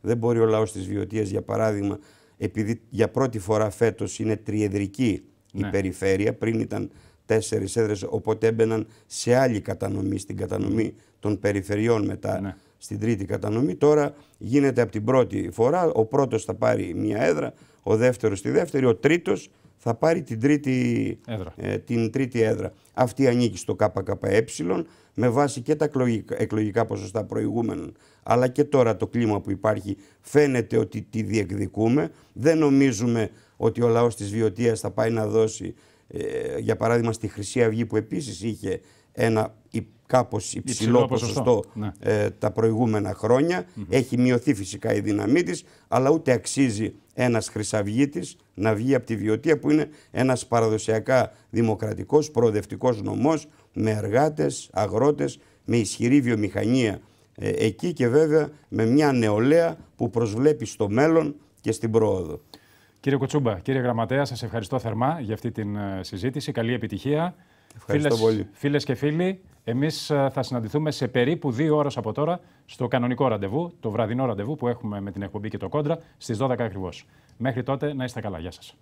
Δεν μπορεί ο λαός της Βιωτίας, για παράδειγμα, επειδή για πρώτη φορά φέτος είναι τριεδρική ναι. η περιφέρεια, πριν ήταν τέσσερις έδρες, οπότε έμπαιναν σε άλλη κατανομή, στην κατανομή των περιφερειών μετά. Ναι. Στην τρίτη κατανομή τώρα γίνεται από την πρώτη φορά. Ο πρώτος θα πάρει μία έδρα, ο δεύτερος τη δεύτερη, ο τρίτος θα πάρει την τρίτη έδρα. Ε, την τρίτη έδρα. Αυτή ανήκει στο ΚΚΕ με βάση και τα εκλογικά ποσοστά προηγούμενων αλλά και τώρα το κλίμα που υπάρχει φαίνεται ότι τη διεκδικούμε. Δεν νομίζουμε ότι ο λαός της Βιωτίας θα πάει να δώσει ε, για παράδειγμα στη Χρυσή Αυγή που επίσης είχε ένα κάπως υψηλό, υψηλό ποσοστό, ναι. ε, τα προηγούμενα χρόνια. Έχει μειωθεί φυσικά η δύναμή της, αλλά ούτε αξίζει ένας χρυσαυγίτης να βγει από τη βιωτεία που είναι ένας παραδοσιακά δημοκρατικός, προοδευτικός νομός με εργάτες, αγρότες, με ισχυρή βιομηχανία ε, εκεί και βέβαια με μια νεολαία που προσβλέπει στο μέλλον και στην πρόοδο. Κύριε Κουτσούμπα, κύριε Γραμματέα, σας ευχαριστώ θερμά για αυτή την ε, συζήτηση. Καλή επιτυχία. Ευχαριστώ φίλες, πολύ. Φίλες και φίλοι, εμείς ε, θα συναντηθούμε σε περίπου δύο ώρες από τώρα στο κανονικό ραντεβού, το βραδινό ραντεβού που έχουμε με την εκπομπή και το κόντρα στις 12 ακριβώς. Μέχρι τότε να είστε καλά. Γεια σας.